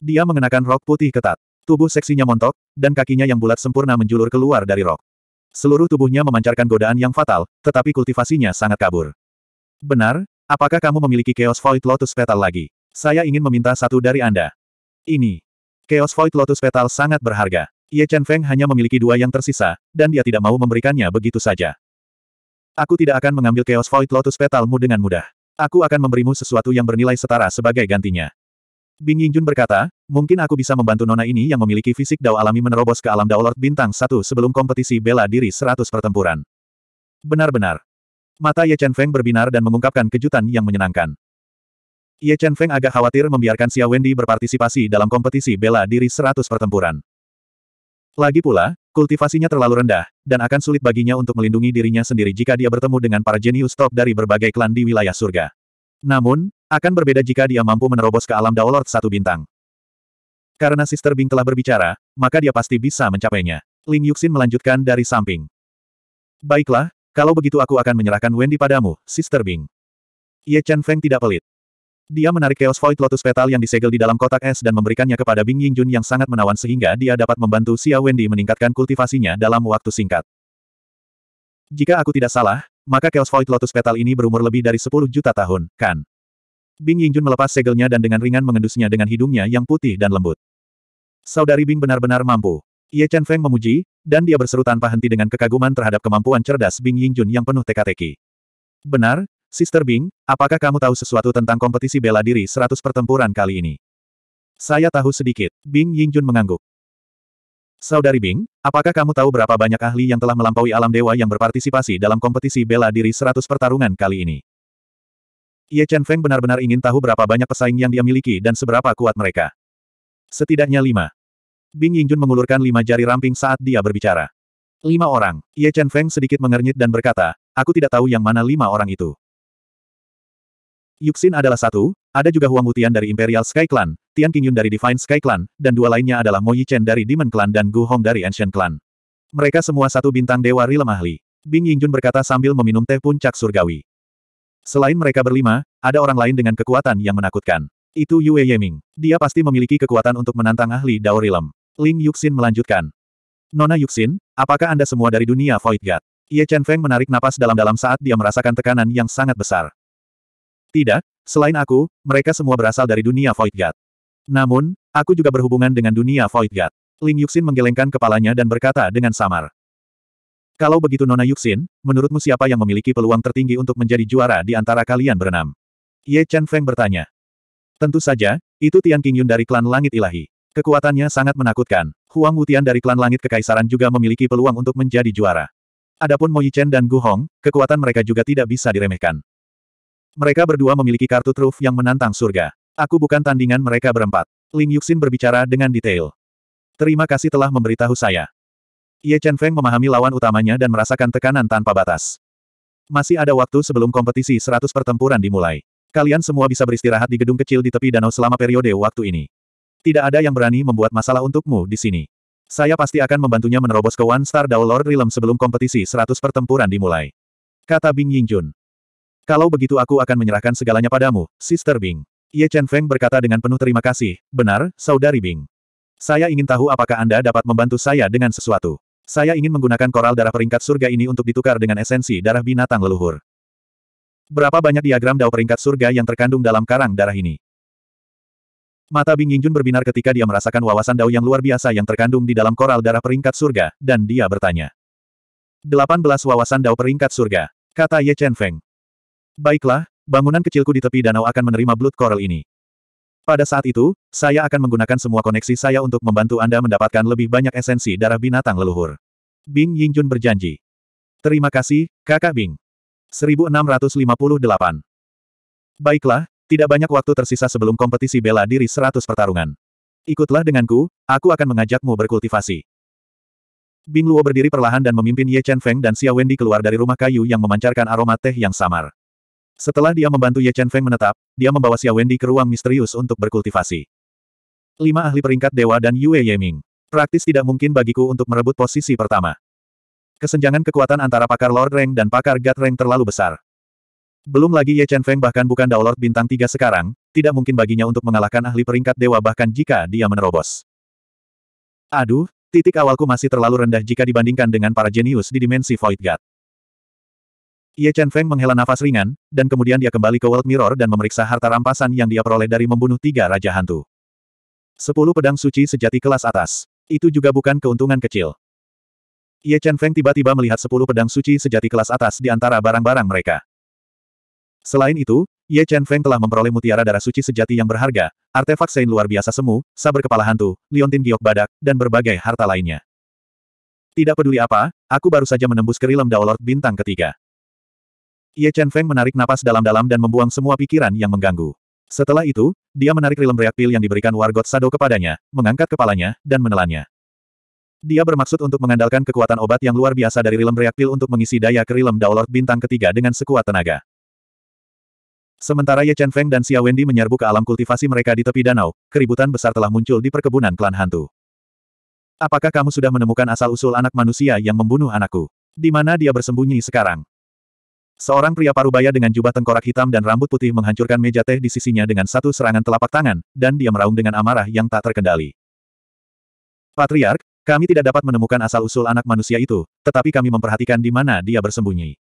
Dia mengenakan rok putih ketat. Tubuh seksinya montok, dan kakinya yang bulat sempurna menjulur keluar dari rok. Seluruh tubuhnya memancarkan godaan yang fatal, tetapi kultivasinya sangat kabur. Benar, apakah kamu memiliki Chaos Void Lotus Petal lagi? Saya ingin meminta satu dari Anda. Ini. Chaos Void Lotus Petal sangat berharga. Ye Chen Feng hanya memiliki dua yang tersisa, dan dia tidak mau memberikannya begitu saja. Aku tidak akan mengambil Chaos Void Lotus Petalmu dengan mudah. Aku akan memberimu sesuatu yang bernilai setara sebagai gantinya. Bing Yingjun berkata, mungkin aku bisa membantu nona ini yang memiliki fisik dao alami menerobos ke alam dao Lord Bintang Satu sebelum kompetisi bela diri 100 pertempuran. Benar-benar. Mata Ye Chen Feng berbinar dan mengungkapkan kejutan yang menyenangkan. Ye Chen Feng agak khawatir membiarkan Xia Wendy berpartisipasi dalam kompetisi bela diri 100 pertempuran. Lagi pula, kultivasinya terlalu rendah, dan akan sulit baginya untuk melindungi dirinya sendiri jika dia bertemu dengan para jenius top dari berbagai klan di wilayah surga. Namun, akan berbeda jika dia mampu menerobos ke alam Daolord satu bintang. Karena Sister Bing telah berbicara, maka dia pasti bisa mencapainya. Ling Yuxin melanjutkan dari samping. Baiklah, kalau begitu aku akan menyerahkan Wendy padamu, Sister Bing. Ye Chen Feng tidak pelit. Dia menarik Chaos Void Lotus Petal yang disegel di dalam kotak es dan memberikannya kepada Bing Ying Jun yang sangat menawan sehingga dia dapat membantu Xia Wendy meningkatkan kultivasinya dalam waktu singkat. Jika aku tidak salah, maka Chaos Void Lotus Petal ini berumur lebih dari 10 juta tahun, kan? Bing Yingjun melepas segelnya dan dengan ringan mengendusnya dengan hidungnya yang putih dan lembut. Saudari Bing benar-benar mampu. Ye Chen Feng memuji, dan dia berseru tanpa henti dengan kekaguman terhadap kemampuan cerdas Bing Yingjun yang penuh teka-teki. Benar, Sister Bing, apakah kamu tahu sesuatu tentang kompetisi bela diri seratus pertempuran kali ini? Saya tahu sedikit, Bing Yingjun mengangguk. Saudari Bing, apakah kamu tahu berapa banyak ahli yang telah melampaui alam dewa yang berpartisipasi dalam kompetisi bela diri seratus pertarungan kali ini? Ye Chen Feng benar-benar ingin tahu berapa banyak pesaing yang dia miliki dan seberapa kuat mereka. Setidaknya lima. Bing Yingjun mengulurkan lima jari ramping saat dia berbicara. Lima orang. Ye Chen Feng sedikit mengernyit dan berkata, aku tidak tahu yang mana lima orang itu. Yuxin adalah satu, ada juga Huang Wutian dari Imperial Sky Clan, Tian Qingyun dari Divine Sky Clan, dan dua lainnya adalah Mo Yichen dari Demon Clan dan Gu Hong dari Ancient Clan. Mereka semua satu bintang dewa rilem ahli. Bing Yingjun berkata sambil meminum teh puncak surgawi. Selain mereka berlima, ada orang lain dengan kekuatan yang menakutkan. Itu Yue Yeming. Dia pasti memiliki kekuatan untuk menantang ahli Dao Realm. Ling Yuxin melanjutkan. Nona Yuxin, apakah Anda semua dari dunia Void God? Ye Chen Feng menarik napas dalam-dalam saat dia merasakan tekanan yang sangat besar. Tidak, selain aku, mereka semua berasal dari dunia Void God. Namun, aku juga berhubungan dengan dunia Void God. Ling Yuxin menggelengkan kepalanya dan berkata dengan samar. Kalau begitu Nona Yuxin, menurutmu siapa yang memiliki peluang tertinggi untuk menjadi juara di antara kalian berenam? Ye Chen Feng bertanya. Tentu saja, itu Tian Qingyun dari klan Langit Ilahi. Kekuatannya sangat menakutkan. Huang Wutian dari klan Langit Kekaisaran juga memiliki peluang untuk menjadi juara. Adapun Mo Yichen dan Gu Hong, kekuatan mereka juga tidak bisa diremehkan. Mereka berdua memiliki kartu truf yang menantang surga. Aku bukan tandingan mereka berempat. Ling Yuxin berbicara dengan detail. Terima kasih telah memberitahu saya. Ye Chen Feng memahami lawan utamanya dan merasakan tekanan tanpa batas. Masih ada waktu sebelum kompetisi 100 pertempuran dimulai. Kalian semua bisa beristirahat di gedung kecil di tepi danau selama periode waktu ini. Tidak ada yang berani membuat masalah untukmu di sini. Saya pasti akan membantunya menerobos ke One Star Dao Lord Realm sebelum kompetisi 100 pertempuran dimulai. Kata Bing Yingjun. Kalau begitu aku akan menyerahkan segalanya padamu, Sister Bing. Ye Chen Feng berkata dengan penuh terima kasih, benar, Saudari Bing. Saya ingin tahu apakah Anda dapat membantu saya dengan sesuatu. Saya ingin menggunakan koral darah peringkat surga ini untuk ditukar dengan esensi darah binatang leluhur. Berapa banyak diagram dao peringkat surga yang terkandung dalam karang darah ini? Mata Bing Yingjun berbinar ketika dia merasakan wawasan dao yang luar biasa yang terkandung di dalam koral darah peringkat surga, dan dia bertanya. 18 wawasan dao peringkat surga, kata Ye Chen Feng. Baiklah, bangunan kecilku di tepi danau akan menerima blood coral ini. Pada saat itu, saya akan menggunakan semua koneksi saya untuk membantu Anda mendapatkan lebih banyak esensi darah binatang leluhur. Bing Yingjun berjanji. Terima kasih, kakak Bing. 1658. Baiklah, tidak banyak waktu tersisa sebelum kompetisi bela diri 100 pertarungan. Ikutlah denganku, aku akan mengajakmu berkultivasi. Bing Luo berdiri perlahan dan memimpin Ye Chen Feng dan Xia Wendy keluar dari rumah kayu yang memancarkan aroma teh yang samar. Setelah dia membantu Ye Chen Feng menetap, dia membawa Xia Wendy ke ruang misterius untuk berkultivasi. Lima ahli peringkat dewa dan Yue Yeming. Praktis tidak mungkin bagiku untuk merebut posisi pertama. Kesenjangan kekuatan antara pakar Lord Reng dan pakar God Reng terlalu besar. Belum lagi Ye Chen Feng bahkan bukan Dao Lord bintang tiga sekarang, tidak mungkin baginya untuk mengalahkan ahli peringkat dewa bahkan jika dia menerobos. Aduh, titik awalku masih terlalu rendah jika dibandingkan dengan para jenius di dimensi Void God. Ye Chen Feng menghela nafas ringan, dan kemudian dia kembali ke World Mirror dan memeriksa harta rampasan yang dia peroleh dari membunuh tiga Raja Hantu. Sepuluh pedang suci sejati kelas atas. Itu juga bukan keuntungan kecil. Ye Chen Feng tiba-tiba melihat sepuluh pedang suci sejati kelas atas di antara barang-barang mereka. Selain itu, Ye Chen Feng telah memperoleh mutiara darah suci sejati yang berharga, artefak sein luar biasa semu, saber kepala hantu, liontin giok badak, dan berbagai harta lainnya. Tidak peduli apa, aku baru saja menembus kerilem Daolord bintang ketiga. Ye Chen Feng menarik napas dalam-dalam dan membuang semua pikiran yang mengganggu. Setelah itu, dia menarik rilem reak pil yang diberikan Wargot Sado kepadanya, mengangkat kepalanya, dan menelannya. Dia bermaksud untuk mengandalkan kekuatan obat yang luar biasa dari rilem reak pil untuk mengisi daya ke rilem Daolord bintang ketiga dengan sekuat tenaga. Sementara Ye Chen Feng dan Xia Wendy menyerbu ke alam kultivasi mereka di tepi danau, keributan besar telah muncul di perkebunan klan hantu. Apakah kamu sudah menemukan asal-usul anak manusia yang membunuh anakku? Di mana dia bersembunyi sekarang? Seorang pria parubaya dengan jubah tengkorak hitam dan rambut putih menghancurkan meja teh di sisinya dengan satu serangan telapak tangan, dan dia meraung dengan amarah yang tak terkendali. Patriark, kami tidak dapat menemukan asal-usul anak manusia itu, tetapi kami memperhatikan di mana dia bersembunyi.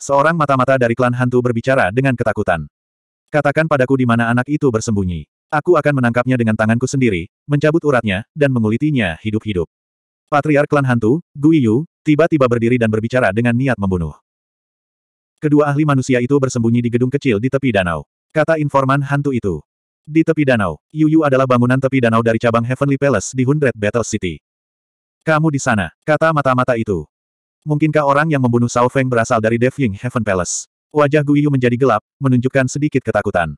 Seorang mata-mata dari klan hantu berbicara dengan ketakutan. Katakan padaku di mana anak itu bersembunyi. Aku akan menangkapnya dengan tanganku sendiri, mencabut uratnya, dan mengulitinya hidup-hidup. Patriark klan hantu, Guiyu, tiba-tiba berdiri dan berbicara dengan niat membunuh. Kedua ahli manusia itu bersembunyi di gedung kecil di tepi danau. Kata informan hantu itu. Di tepi danau, Yu Yu adalah bangunan tepi danau dari cabang Heavenly Palace di Hundred Battle City. Kamu di sana, kata mata-mata itu. Mungkinkah orang yang membunuh Sao Feng berasal dari Devying Heaven Palace? Wajah Guiyu menjadi gelap, menunjukkan sedikit ketakutan.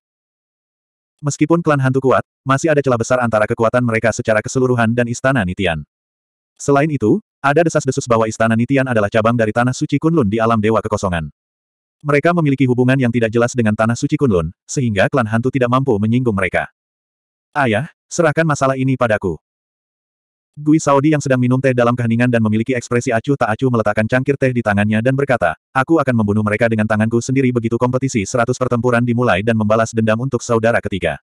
Meskipun klan hantu kuat, masih ada celah besar antara kekuatan mereka secara keseluruhan dan istana Nitian. Selain itu, ada desas-desus bahwa istana Nitian adalah cabang dari tanah suci Kunlun di alam dewa kekosongan. Mereka memiliki hubungan yang tidak jelas dengan Tanah Suci Kunlun, sehingga klan hantu tidak mampu menyinggung mereka. Ayah, serahkan masalah ini padaku. Gui Saudi yang sedang minum teh dalam keheningan dan memiliki ekspresi acuh tak acuh meletakkan cangkir teh di tangannya dan berkata, aku akan membunuh mereka dengan tanganku sendiri begitu kompetisi seratus pertempuran dimulai dan membalas dendam untuk saudara ketiga.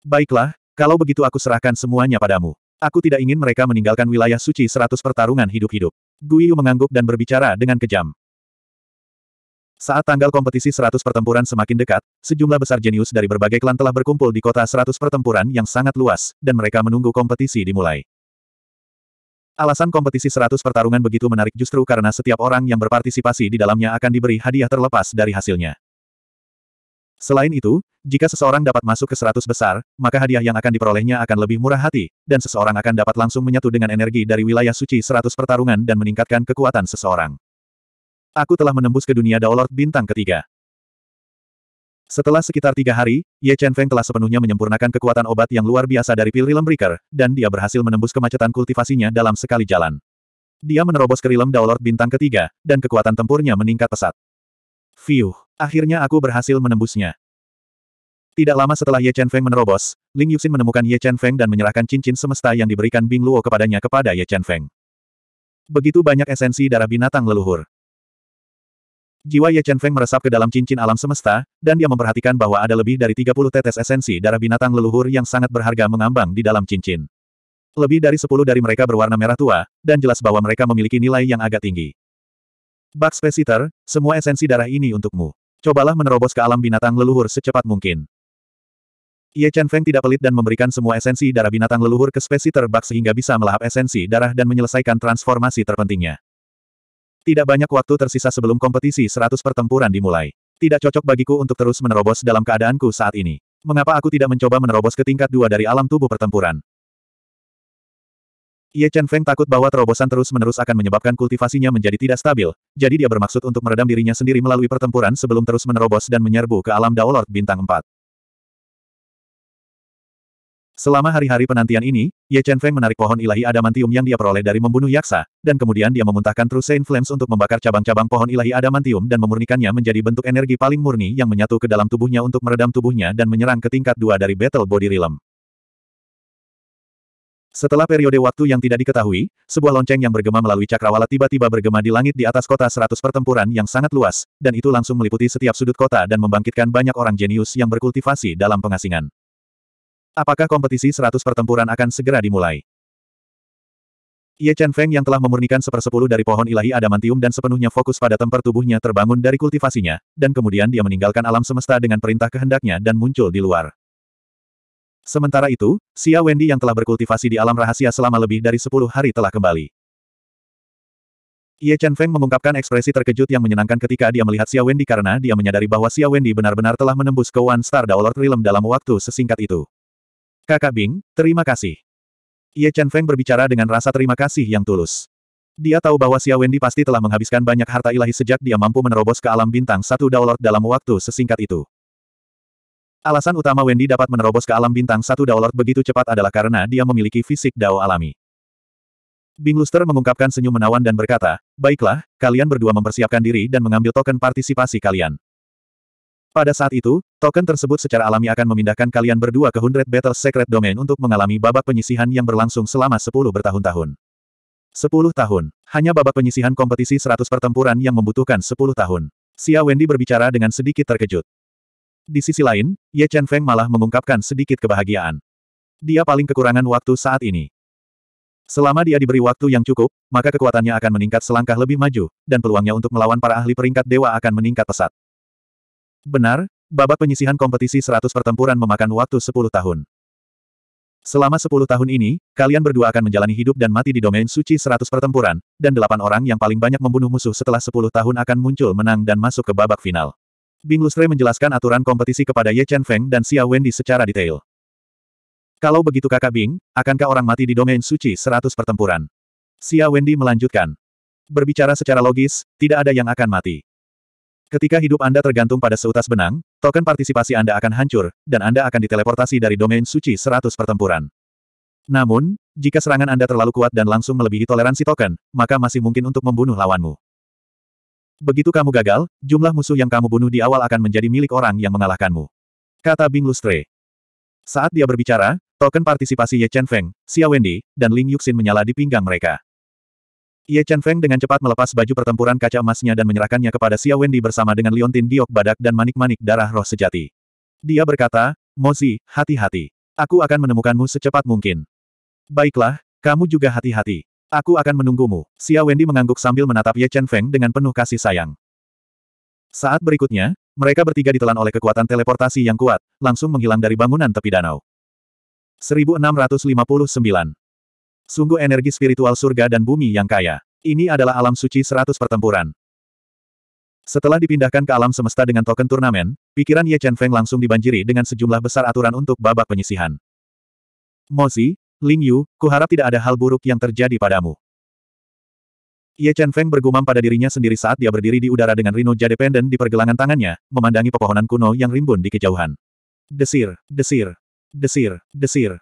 Baiklah, kalau begitu aku serahkan semuanya padamu. Aku tidak ingin mereka meninggalkan wilayah suci seratus pertarungan hidup-hidup. Gui mengangguk dan berbicara dengan kejam. Saat tanggal kompetisi 100 pertempuran semakin dekat, sejumlah besar jenius dari berbagai klan telah berkumpul di kota 100 pertempuran yang sangat luas, dan mereka menunggu kompetisi dimulai. Alasan kompetisi 100 pertarungan begitu menarik justru karena setiap orang yang berpartisipasi di dalamnya akan diberi hadiah terlepas dari hasilnya. Selain itu, jika seseorang dapat masuk ke 100 besar, maka hadiah yang akan diperolehnya akan lebih murah hati, dan seseorang akan dapat langsung menyatu dengan energi dari wilayah suci 100 pertarungan dan meningkatkan kekuatan seseorang. Aku telah menembus ke dunia Daolord bintang ketiga. Setelah sekitar tiga hari, Ye Chen Feng telah sepenuhnya menyempurnakan kekuatan obat yang luar biasa dari pil Rilem Breaker, dan dia berhasil menembus kemacetan kultivasinya dalam sekali jalan. Dia menerobos ke Rilem Daolord bintang ketiga, dan kekuatan tempurnya meningkat pesat. Fiuh, akhirnya aku berhasil menembusnya. Tidak lama setelah Ye Chen Feng menerobos, Ling Yuxin menemukan Ye Chen Feng dan menyerahkan cincin semesta yang diberikan Bing Luo kepadanya kepada Ye Chen Feng. Begitu banyak esensi darah binatang leluhur. Jiwa Ye Chen Feng meresap ke dalam cincin alam semesta, dan dia memperhatikan bahwa ada lebih dari 30 tetes esensi darah binatang leluhur yang sangat berharga mengambang di dalam cincin. Lebih dari 10 dari mereka berwarna merah tua, dan jelas bahwa mereka memiliki nilai yang agak tinggi. Bug Spesiter, semua esensi darah ini untukmu. Cobalah menerobos ke alam binatang leluhur secepat mungkin. Ye Chen Feng tidak pelit dan memberikan semua esensi darah binatang leluhur ke Spesiter Bak sehingga bisa melahap esensi darah dan menyelesaikan transformasi terpentingnya. Tidak banyak waktu tersisa sebelum kompetisi 100 pertempuran dimulai. Tidak cocok bagiku untuk terus menerobos dalam keadaanku saat ini. Mengapa aku tidak mencoba menerobos ke tingkat dua dari alam tubuh pertempuran? Ye Chen Feng takut bahwa terobosan terus-menerus akan menyebabkan kultivasinya menjadi tidak stabil, jadi dia bermaksud untuk meredam dirinya sendiri melalui pertempuran sebelum terus menerobos dan menyerbu ke alam Daolord Bintang 4. Selama hari-hari penantian ini, Ye Chen Feng menarik pohon ilahi adamantium yang dia peroleh dari membunuh yaksa, dan kemudian dia memuntahkan True Saint Flames untuk membakar cabang-cabang pohon ilahi adamantium dan memurnikannya menjadi bentuk energi paling murni yang menyatu ke dalam tubuhnya untuk meredam tubuhnya dan menyerang ke tingkat dua dari Battle Body Realm. Setelah periode waktu yang tidak diketahui, sebuah lonceng yang bergema melalui cakrawala tiba-tiba bergema di langit di atas kota Seratus pertempuran yang sangat luas, dan itu langsung meliputi setiap sudut kota dan membangkitkan banyak orang jenius yang berkultivasi dalam pengasingan. Apakah kompetisi 100 pertempuran akan segera dimulai? Ye Chen Feng yang telah memurnikan sepersepuluh dari pohon ilahi adamantium dan sepenuhnya fokus pada temper tubuhnya terbangun dari kultivasinya, dan kemudian dia meninggalkan alam semesta dengan perintah kehendaknya dan muncul di luar. Sementara itu, Xia Wendy yang telah berkultivasi di alam rahasia selama lebih dari sepuluh hari telah kembali. Ye Chen Feng mengungkapkan ekspresi terkejut yang menyenangkan ketika dia melihat Xia Wendy karena dia menyadari bahwa Xia Wendy benar-benar telah menembus ke One Star Daolord Realm dalam waktu sesingkat itu. Kakak Bing, terima kasih. Ye Chen Feng berbicara dengan rasa terima kasih yang tulus. Dia tahu bahwa Xia Wendy pasti telah menghabiskan banyak harta ilahi sejak dia mampu menerobos ke alam bintang satu Daolord dalam waktu sesingkat itu. Alasan utama Wendy dapat menerobos ke alam bintang satu Daolord begitu cepat adalah karena dia memiliki fisik Dao alami. Bing Luster mengungkapkan senyum menawan dan berkata, Baiklah, kalian berdua mempersiapkan diri dan mengambil token partisipasi kalian. Pada saat itu, token tersebut secara alami akan memindahkan kalian berdua ke Hundred Battle Secret Domain untuk mengalami babak penyisihan yang berlangsung selama 10 bertahun-tahun. 10 tahun. Hanya babak penyisihan kompetisi 100 pertempuran yang membutuhkan 10 tahun. Xia Wendy berbicara dengan sedikit terkejut. Di sisi lain, Ye Chen Feng malah mengungkapkan sedikit kebahagiaan. Dia paling kekurangan waktu saat ini. Selama dia diberi waktu yang cukup, maka kekuatannya akan meningkat selangkah lebih maju, dan peluangnya untuk melawan para ahli peringkat dewa akan meningkat pesat. Benar, babak penyisihan kompetisi 100 pertempuran memakan waktu 10 tahun. Selama 10 tahun ini, kalian berdua akan menjalani hidup dan mati di domain suci 100 pertempuran, dan delapan orang yang paling banyak membunuh musuh setelah 10 tahun akan muncul menang dan masuk ke babak final. Bing Lustre menjelaskan aturan kompetisi kepada Ye Chen Feng dan Xia Wendy secara detail. Kalau begitu kakak Bing, akankah orang mati di domain suci 100 pertempuran? Xia Wendy melanjutkan. Berbicara secara logis, tidak ada yang akan mati. Ketika hidup Anda tergantung pada seutas benang, token partisipasi Anda akan hancur, dan Anda akan diteleportasi dari domain suci 100 pertempuran. Namun, jika serangan Anda terlalu kuat dan langsung melebihi toleransi token, maka masih mungkin untuk membunuh lawanmu. Begitu kamu gagal, jumlah musuh yang kamu bunuh di awal akan menjadi milik orang yang mengalahkanmu. Kata Bing Lustre. Saat dia berbicara, token partisipasi Ye Chen Feng, Xia Wendy, dan Ling Yuxin menyala di pinggang mereka. Ye Chen Feng dengan cepat melepas baju pertempuran kaca emasnya dan menyerahkannya kepada Xia Wendy bersama dengan Liontin Diok Badak dan manik-manik darah roh sejati. Dia berkata, Mozi, hati-hati. Aku akan menemukanmu secepat mungkin. Baiklah, kamu juga hati-hati. Aku akan menunggumu. Xia Wendy mengangguk sambil menatap Ye Chen Feng dengan penuh kasih sayang. Saat berikutnya, mereka bertiga ditelan oleh kekuatan teleportasi yang kuat, langsung menghilang dari bangunan tepi danau. 1659 Sungguh energi spiritual surga dan bumi yang kaya. Ini adalah alam suci seratus pertempuran. Setelah dipindahkan ke alam semesta dengan token turnamen, pikiran Ye Chen Feng langsung dibanjiri dengan sejumlah besar aturan untuk babak penyisihan. Mozi, Ling Yu, harap tidak ada hal buruk yang terjadi padamu. Ye Chen Feng bergumam pada dirinya sendiri saat dia berdiri di udara dengan Rino Jade Pendant di pergelangan tangannya, memandangi pepohonan kuno yang rimbun di kejauhan. Desir, desir, desir, desir.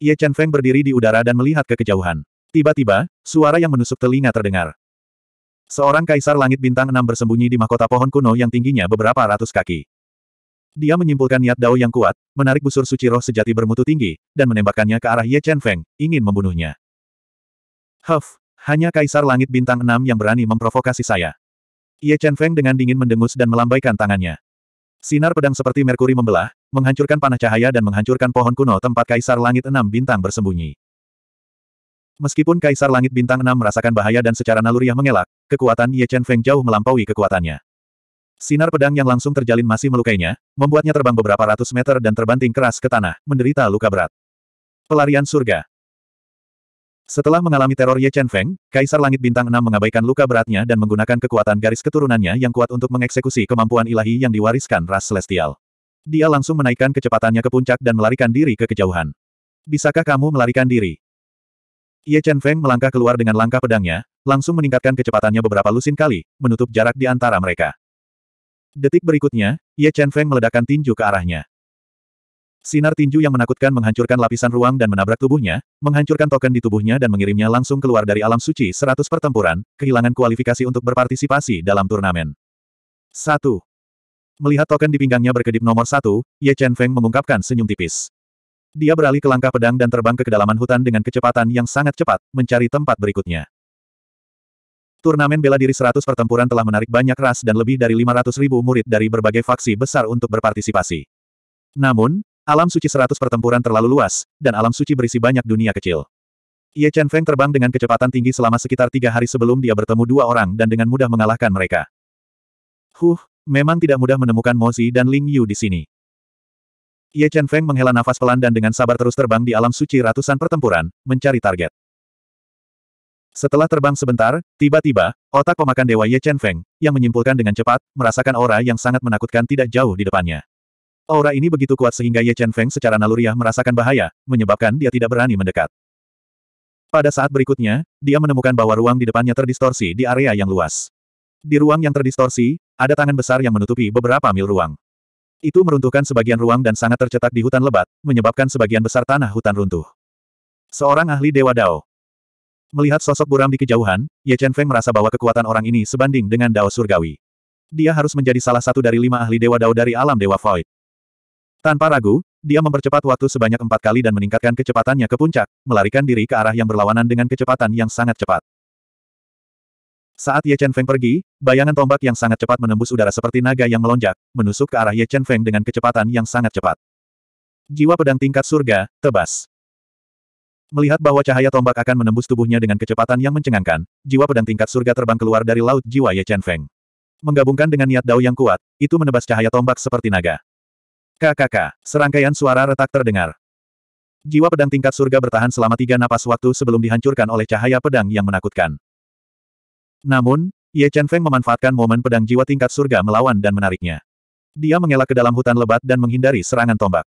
Ye Chen Feng berdiri di udara dan melihat ke kejauhan. Tiba-tiba, suara yang menusuk telinga terdengar. Seorang kaisar langit bintang enam bersembunyi di mahkota pohon kuno yang tingginya beberapa ratus kaki. Dia menyimpulkan niat Dao yang kuat, menarik busur suci roh sejati bermutu tinggi, dan menembakkannya ke arah Ye Chen Feng, ingin membunuhnya. Huff, hanya kaisar langit bintang enam yang berani memprovokasi saya. Ye Chen Feng dengan dingin mendengus dan melambaikan tangannya. Sinar pedang seperti merkuri membelah, menghancurkan panah cahaya dan menghancurkan pohon kuno tempat Kaisar Langit Enam Bintang bersembunyi. Meskipun Kaisar Langit Bintang Enam merasakan bahaya dan secara naluriah mengelak, kekuatan Ye Chen Feng jauh melampaui kekuatannya. Sinar pedang yang langsung terjalin masih melukainya, membuatnya terbang beberapa ratus meter dan terbanting keras ke tanah, menderita luka berat. Pelarian surga. Setelah mengalami teror Ye Chen Feng, Kaisar Langit Bintang Enam mengabaikan luka beratnya dan menggunakan kekuatan garis keturunannya yang kuat untuk mengeksekusi kemampuan ilahi yang diwariskan ras Celestial. Dia langsung menaikkan kecepatannya ke puncak dan melarikan diri ke kejauhan. Bisakah kamu melarikan diri? Ye Chen Feng melangkah keluar dengan langkah pedangnya, langsung meningkatkan kecepatannya beberapa lusin kali, menutup jarak di antara mereka. Detik berikutnya, Ye Chen Feng meledakkan tinju ke arahnya. Sinar tinju yang menakutkan menghancurkan lapisan ruang dan menabrak tubuhnya, menghancurkan token di tubuhnya dan mengirimnya langsung keluar dari alam suci 100 pertempuran, kehilangan kualifikasi untuk berpartisipasi dalam turnamen. 1. Melihat token di pinggangnya berkedip nomor satu, Ye Chen Feng mengungkapkan senyum tipis. Dia beralih ke langkah pedang dan terbang ke kedalaman hutan dengan kecepatan yang sangat cepat, mencari tempat berikutnya. Turnamen bela diri 100 pertempuran telah menarik banyak ras dan lebih dari 500 ribu murid dari berbagai faksi besar untuk berpartisipasi. Namun, alam suci 100 pertempuran terlalu luas, dan alam suci berisi banyak dunia kecil. Ye Chen Feng terbang dengan kecepatan tinggi selama sekitar tiga hari sebelum dia bertemu dua orang dan dengan mudah mengalahkan mereka. Huh, memang tidak mudah menemukan Mozi dan Ling Yu di sini. Ye Chen Feng menghela nafas pelan dan dengan sabar terus terbang di alam suci ratusan pertempuran, mencari target. Setelah terbang sebentar, tiba-tiba, otak pemakan dewa Ye Chen Feng, yang menyimpulkan dengan cepat, merasakan aura yang sangat menakutkan tidak jauh di depannya. Aura ini begitu kuat sehingga Ye Chen Feng secara naluriah merasakan bahaya, menyebabkan dia tidak berani mendekat. Pada saat berikutnya, dia menemukan bahwa ruang di depannya terdistorsi di area yang luas. Di ruang yang terdistorsi, ada tangan besar yang menutupi beberapa mil ruang. Itu meruntuhkan sebagian ruang dan sangat tercetak di hutan lebat, menyebabkan sebagian besar tanah hutan runtuh. Seorang ahli Dewa Dao. Melihat sosok buram di kejauhan, Ye Chen Feng merasa bahwa kekuatan orang ini sebanding dengan Dao Surgawi. Dia harus menjadi salah satu dari lima ahli Dewa Dao dari alam Dewa Void. Tanpa ragu, dia mempercepat waktu sebanyak empat kali dan meningkatkan kecepatannya ke puncak, melarikan diri ke arah yang berlawanan dengan kecepatan yang sangat cepat. Saat Ye Chen Feng pergi, bayangan tombak yang sangat cepat menembus udara seperti naga yang melonjak, menusuk ke arah Ye Chen Feng dengan kecepatan yang sangat cepat. Jiwa pedang tingkat surga, tebas. Melihat bahwa cahaya tombak akan menembus tubuhnya dengan kecepatan yang mencengangkan, jiwa pedang tingkat surga terbang keluar dari laut jiwa Ye Chen Feng. Menggabungkan dengan niat dao yang kuat, itu menebas cahaya tombak seperti naga. KKK, serangkaian suara retak terdengar. Jiwa pedang tingkat surga bertahan selama tiga napas waktu sebelum dihancurkan oleh cahaya pedang yang menakutkan. Namun, Ye Chen Feng memanfaatkan momen pedang jiwa tingkat surga melawan dan menariknya. Dia mengelak ke dalam hutan lebat dan menghindari serangan tombak.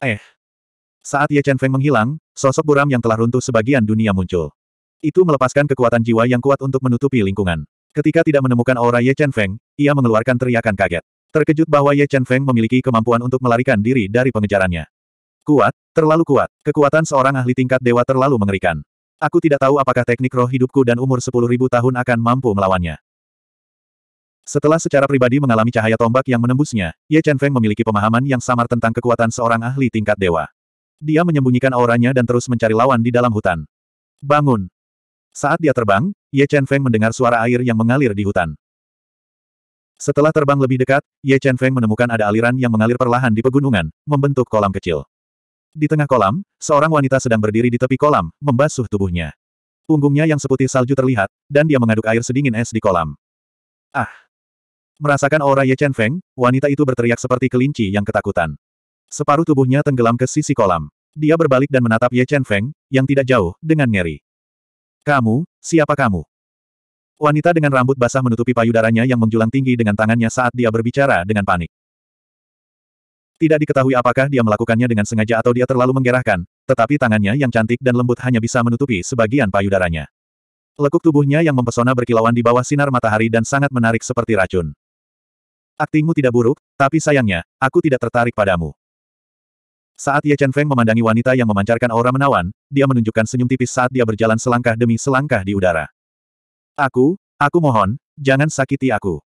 Eh. Saat Ye Chen Feng menghilang, sosok buram yang telah runtuh sebagian dunia muncul. Itu melepaskan kekuatan jiwa yang kuat untuk menutupi lingkungan. Ketika tidak menemukan aura Ye Chen Feng, ia mengeluarkan teriakan kaget. Terkejut bahwa Ye Chen Feng memiliki kemampuan untuk melarikan diri dari pengejarannya. Kuat, terlalu kuat. Kekuatan seorang ahli tingkat dewa terlalu mengerikan. Aku tidak tahu apakah teknik roh hidupku dan umur 10.000 tahun akan mampu melawannya. Setelah secara pribadi mengalami cahaya tombak yang menembusnya, Ye Chen Feng memiliki pemahaman yang samar tentang kekuatan seorang ahli tingkat dewa. Dia menyembunyikan auranya dan terus mencari lawan di dalam hutan. Bangun! Saat dia terbang, Ye Chen Feng mendengar suara air yang mengalir di hutan. Setelah terbang lebih dekat, Ye Chen Feng menemukan ada aliran yang mengalir perlahan di pegunungan, membentuk kolam kecil. Di tengah kolam, seorang wanita sedang berdiri di tepi kolam, membasuh tubuhnya. Punggungnya yang seputih salju terlihat, dan dia mengaduk air sedingin es di kolam. Ah! Merasakan aura Ye Chen Feng, wanita itu berteriak seperti kelinci yang ketakutan. Separuh tubuhnya tenggelam ke sisi kolam. Dia berbalik dan menatap Ye Chen Feng, yang tidak jauh, dengan ngeri. Kamu, siapa kamu? Wanita dengan rambut basah menutupi payudaranya yang menjulang tinggi dengan tangannya saat dia berbicara dengan panik. Tidak diketahui apakah dia melakukannya dengan sengaja atau dia terlalu menggerahkan, tetapi tangannya yang cantik dan lembut hanya bisa menutupi sebagian payudaranya. Lekuk tubuhnya yang mempesona berkilauan di bawah sinar matahari dan sangat menarik seperti racun. Aktingmu tidak buruk, tapi sayangnya, aku tidak tertarik padamu. Saat Ye Chen Feng memandangi wanita yang memancarkan aura menawan, dia menunjukkan senyum tipis saat dia berjalan selangkah demi selangkah di udara. Aku, aku mohon, jangan sakiti aku.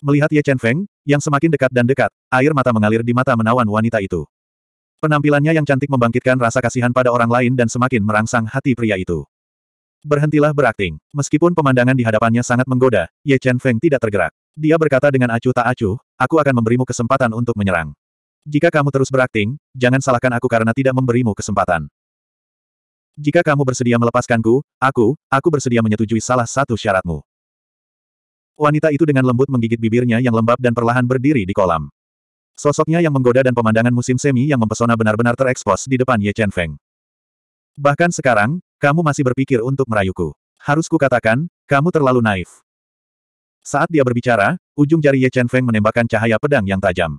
Melihat Ye Chen Feng, yang semakin dekat dan dekat, air mata mengalir di mata menawan wanita itu. Penampilannya yang cantik membangkitkan rasa kasihan pada orang lain dan semakin merangsang hati pria itu. Berhentilah berakting. Meskipun pemandangan di hadapannya sangat menggoda, Ye Chen Feng tidak tergerak. Dia berkata dengan acuh tak acuh, aku akan memberimu kesempatan untuk menyerang. Jika kamu terus berakting, jangan salahkan aku karena tidak memberimu kesempatan. Jika kamu bersedia melepaskanku, aku, aku bersedia menyetujui salah satu syaratmu. Wanita itu dengan lembut menggigit bibirnya yang lembab dan perlahan berdiri di kolam. Sosoknya yang menggoda dan pemandangan musim semi yang mempesona benar-benar terekspos di depan Ye Chen Feng. Bahkan sekarang, kamu masih berpikir untuk merayuku. Harus kukatakan, kamu terlalu naif. Saat dia berbicara, ujung jari Ye Chen Feng menembakkan cahaya pedang yang tajam.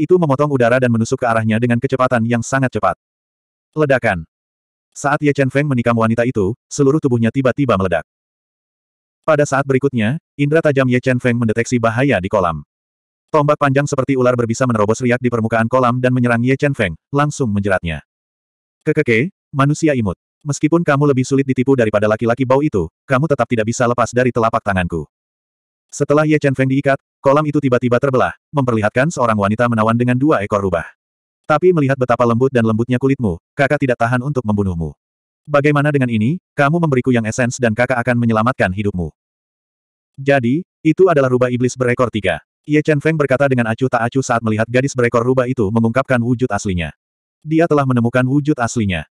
Itu memotong udara dan menusuk ke arahnya dengan kecepatan yang sangat cepat. Ledakan. Saat Ye Chen Feng menikam wanita itu, seluruh tubuhnya tiba-tiba meledak. Pada saat berikutnya, indera tajam Ye Chen Feng mendeteksi bahaya di kolam. Tombak panjang seperti ular berbisa menerobos riak di permukaan kolam dan menyerang Ye Chen Feng, langsung menjeratnya. Kekeke, manusia imut. Meskipun kamu lebih sulit ditipu daripada laki-laki bau itu, kamu tetap tidak bisa lepas dari telapak tanganku. Setelah Ye Chen Feng diikat, kolam itu tiba-tiba terbelah, memperlihatkan seorang wanita menawan dengan dua ekor rubah. Tapi melihat betapa lembut dan lembutnya kulitmu, kakak tidak tahan untuk membunuhmu bagaimana dengan ini, kamu memberiku yang esens dan kakak akan menyelamatkan hidupmu. Jadi, itu adalah rubah iblis berekor tiga. Ye Chen Feng berkata dengan acuh tak acuh saat melihat gadis berekor rubah itu mengungkapkan wujud aslinya. Dia telah menemukan wujud aslinya.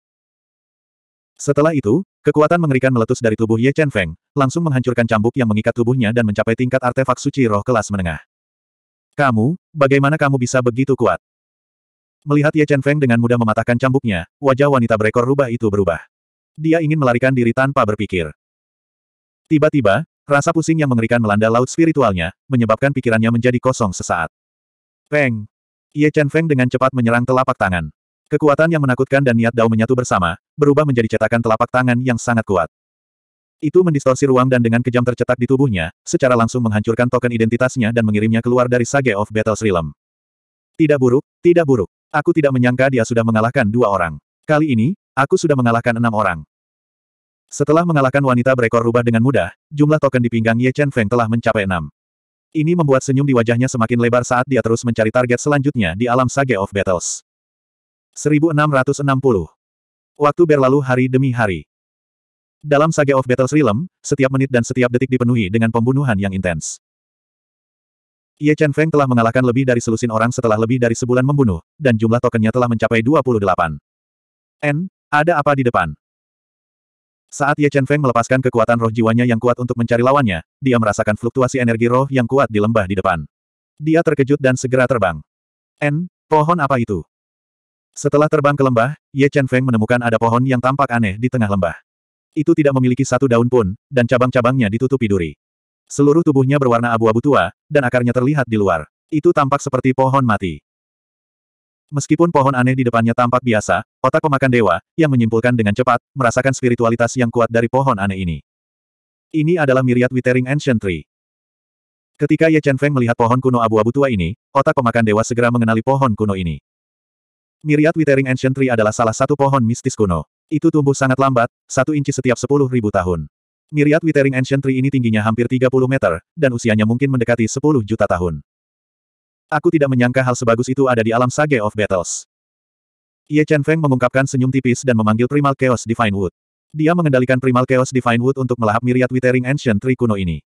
Setelah itu, kekuatan mengerikan meletus dari tubuh Ye Chen Feng, langsung menghancurkan cambuk yang mengikat tubuhnya dan mencapai tingkat artefak suci roh kelas menengah. Kamu, bagaimana kamu bisa begitu kuat? Melihat Ye Chen Feng dengan mudah mematahkan cambuknya, wajah wanita berekor rubah itu berubah. Dia ingin melarikan diri tanpa berpikir. Tiba-tiba, rasa pusing yang mengerikan melanda laut spiritualnya, menyebabkan pikirannya menjadi kosong sesaat. Peng! Ye Chen Feng dengan cepat menyerang telapak tangan. Kekuatan yang menakutkan dan niat Dao menyatu bersama, berubah menjadi cetakan telapak tangan yang sangat kuat. Itu mendistorsi ruang dan dengan kejam tercetak di tubuhnya, secara langsung menghancurkan token identitasnya dan mengirimnya keluar dari Sage of Battle Realm. Tidak buruk, tidak buruk. Aku tidak menyangka dia sudah mengalahkan dua orang. Kali ini, Aku sudah mengalahkan enam orang. Setelah mengalahkan wanita berekor rubah dengan mudah, jumlah token di pinggang Ye Chen Feng telah mencapai enam. Ini membuat senyum di wajahnya semakin lebar saat dia terus mencari target selanjutnya di alam Sage of Battles. 1660. Waktu berlalu hari demi hari. Dalam Sage of Battles Realm, setiap menit dan setiap detik dipenuhi dengan pembunuhan yang intens. Ye Chen Feng telah mengalahkan lebih dari selusin orang setelah lebih dari sebulan membunuh, dan jumlah tokennya telah mencapai 28. N, ada apa di depan? Saat Ye Chen Feng melepaskan kekuatan roh jiwanya yang kuat untuk mencari lawannya, dia merasakan fluktuasi energi roh yang kuat di lembah di depan. Dia terkejut dan segera terbang. N, pohon apa itu? Setelah terbang ke lembah, Ye Chen Feng menemukan ada pohon yang tampak aneh di tengah lembah. Itu tidak memiliki satu daun pun, dan cabang-cabangnya ditutupi duri. Seluruh tubuhnya berwarna abu-abu tua, dan akarnya terlihat di luar. Itu tampak seperti pohon mati. Meskipun pohon aneh di depannya tampak biasa, Otak pemakan dewa, yang menyimpulkan dengan cepat, merasakan spiritualitas yang kuat dari pohon aneh ini. Ini adalah Myriad Withering Ancient Tree. Ketika Ye Chen Feng melihat pohon kuno abu-abu tua ini, otak pemakan dewa segera mengenali pohon kuno ini. Miriat Withering Ancient Tree adalah salah satu pohon mistis kuno. Itu tumbuh sangat lambat, satu inci setiap sepuluh ribu tahun. Miriat Withering Ancient Tree ini tingginya hampir 30 meter, dan usianya mungkin mendekati 10 juta tahun. Aku tidak menyangka hal sebagus itu ada di alam Sage of Battles. Ye Chen Feng mengungkapkan senyum tipis dan memanggil Primal Chaos Divine Wood. Dia mengendalikan Primal Chaos Divine Wood untuk melahap miriat Withering Ancient Tree kuno ini.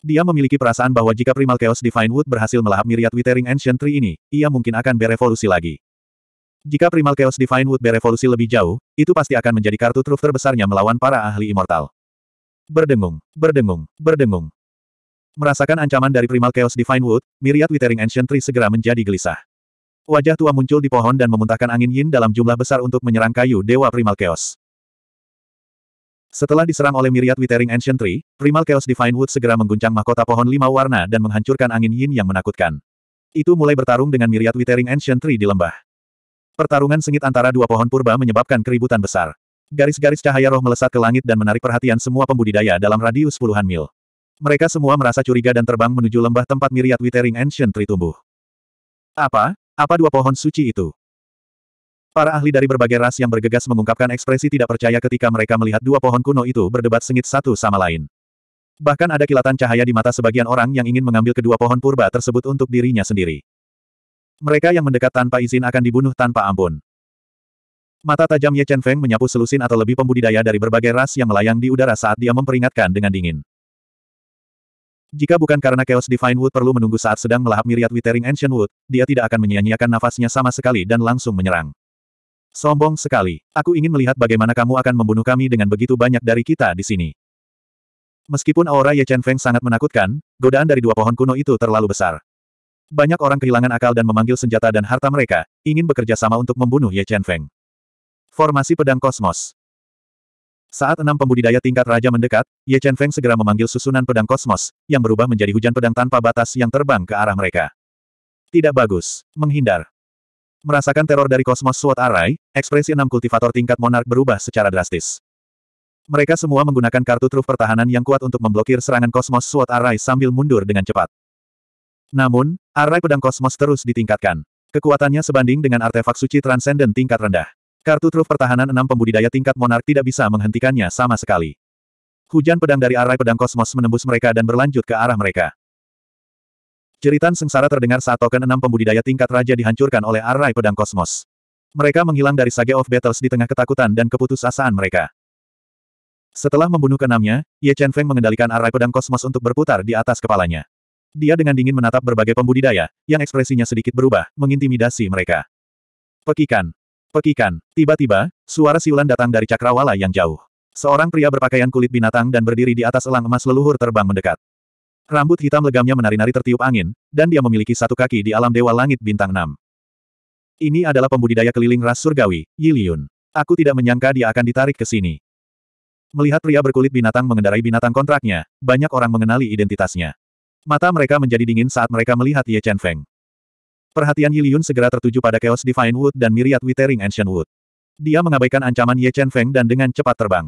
Dia memiliki perasaan bahwa jika Primal Chaos Divine Wood berhasil melahap miriat Withering Ancient Tree ini, ia mungkin akan berevolusi lagi. Jika Primal Chaos Divine Wood berevolusi lebih jauh, itu pasti akan menjadi kartu truf terbesarnya melawan para ahli immortal. Berdengung, berdengung, berdengung. Merasakan ancaman dari Primal Chaos Divine Wood, miriat Withering Ancient Tree segera menjadi gelisah. Wajah tua muncul di pohon dan memuntahkan angin yin dalam jumlah besar untuk menyerang kayu Dewa Primal Chaos. Setelah diserang oleh miriat Withering Ancient Tree, Primal Chaos Divine Wood segera mengguncang mahkota pohon lima warna dan menghancurkan angin yin yang menakutkan. Itu mulai bertarung dengan miriat Withering Ancient Tree di lembah. Pertarungan sengit antara dua pohon purba menyebabkan keributan besar. Garis-garis cahaya roh melesat ke langit dan menarik perhatian semua pembudidaya dalam radius puluhan mil. Mereka semua merasa curiga dan terbang menuju lembah tempat miriat Withering Ancient Tree tumbuh. Apa? Apa dua pohon suci itu? Para ahli dari berbagai ras yang bergegas mengungkapkan ekspresi tidak percaya ketika mereka melihat dua pohon kuno itu berdebat sengit satu sama lain. Bahkan ada kilatan cahaya di mata sebagian orang yang ingin mengambil kedua pohon purba tersebut untuk dirinya sendiri. Mereka yang mendekat tanpa izin akan dibunuh tanpa ampun. Mata tajam Ye Chen Feng menyapu selusin atau lebih pembudidaya dari berbagai ras yang melayang di udara saat dia memperingatkan dengan dingin. Jika bukan karena Chaos Divine Wood perlu menunggu saat sedang melahap miriat Withering Ancient Wood, dia tidak akan menyia-nyiakan nafasnya sama sekali dan langsung menyerang. Sombong sekali. Aku ingin melihat bagaimana kamu akan membunuh kami dengan begitu banyak dari kita di sini. Meskipun aura Ye Chen Feng sangat menakutkan, godaan dari dua pohon kuno itu terlalu besar. Banyak orang kehilangan akal dan memanggil senjata dan harta mereka, ingin bekerja sama untuk membunuh Ye Chen Feng. Formasi Pedang Kosmos saat enam pembudidaya tingkat raja mendekat, Ye Chen Feng segera memanggil susunan pedang kosmos, yang berubah menjadi hujan pedang tanpa batas yang terbang ke arah mereka. Tidak bagus. Menghindar. Merasakan teror dari kosmos SWOT arai, ekspresi enam kultivator tingkat monark berubah secara drastis. Mereka semua menggunakan kartu truf pertahanan yang kuat untuk memblokir serangan kosmos SWOT arai sambil mundur dengan cepat. Namun, arai pedang kosmos terus ditingkatkan. Kekuatannya sebanding dengan artefak suci transenden tingkat rendah. Kartu truf pertahanan enam pembudidaya tingkat monark tidak bisa menghentikannya sama sekali. Hujan pedang dari arai pedang kosmos menembus mereka dan berlanjut ke arah mereka. Jeritan sengsara terdengar saat token enam pembudidaya tingkat raja dihancurkan oleh arai pedang kosmos. Mereka menghilang dari Sage of Battles di tengah ketakutan dan keputusasaan mereka. Setelah membunuh keenamnya, Ye Chen Feng mengendalikan arai pedang kosmos untuk berputar di atas kepalanya. Dia dengan dingin menatap berbagai pembudidaya, yang ekspresinya sedikit berubah, mengintimidasi mereka. Pekikan. Pekikan. Tiba-tiba, suara siulan datang dari cakrawala yang jauh. Seorang pria berpakaian kulit binatang dan berdiri di atas elang emas leluhur terbang mendekat. Rambut hitam legamnya menari-nari tertiup angin, dan dia memiliki satu kaki di alam dewa langit bintang 6. Ini adalah pembudidaya keliling ras surgawi, Yiliun. Aku tidak menyangka dia akan ditarik ke sini. Melihat pria berkulit binatang mengendarai binatang kontraknya, banyak orang mengenali identitasnya. Mata mereka menjadi dingin saat mereka melihat Ye Chen Feng. Perhatian Yiliun segera tertuju pada Chaos Divine Wood dan Myriad Withering Ancient Wood. Dia mengabaikan ancaman Ye Chen Feng dan dengan cepat terbang.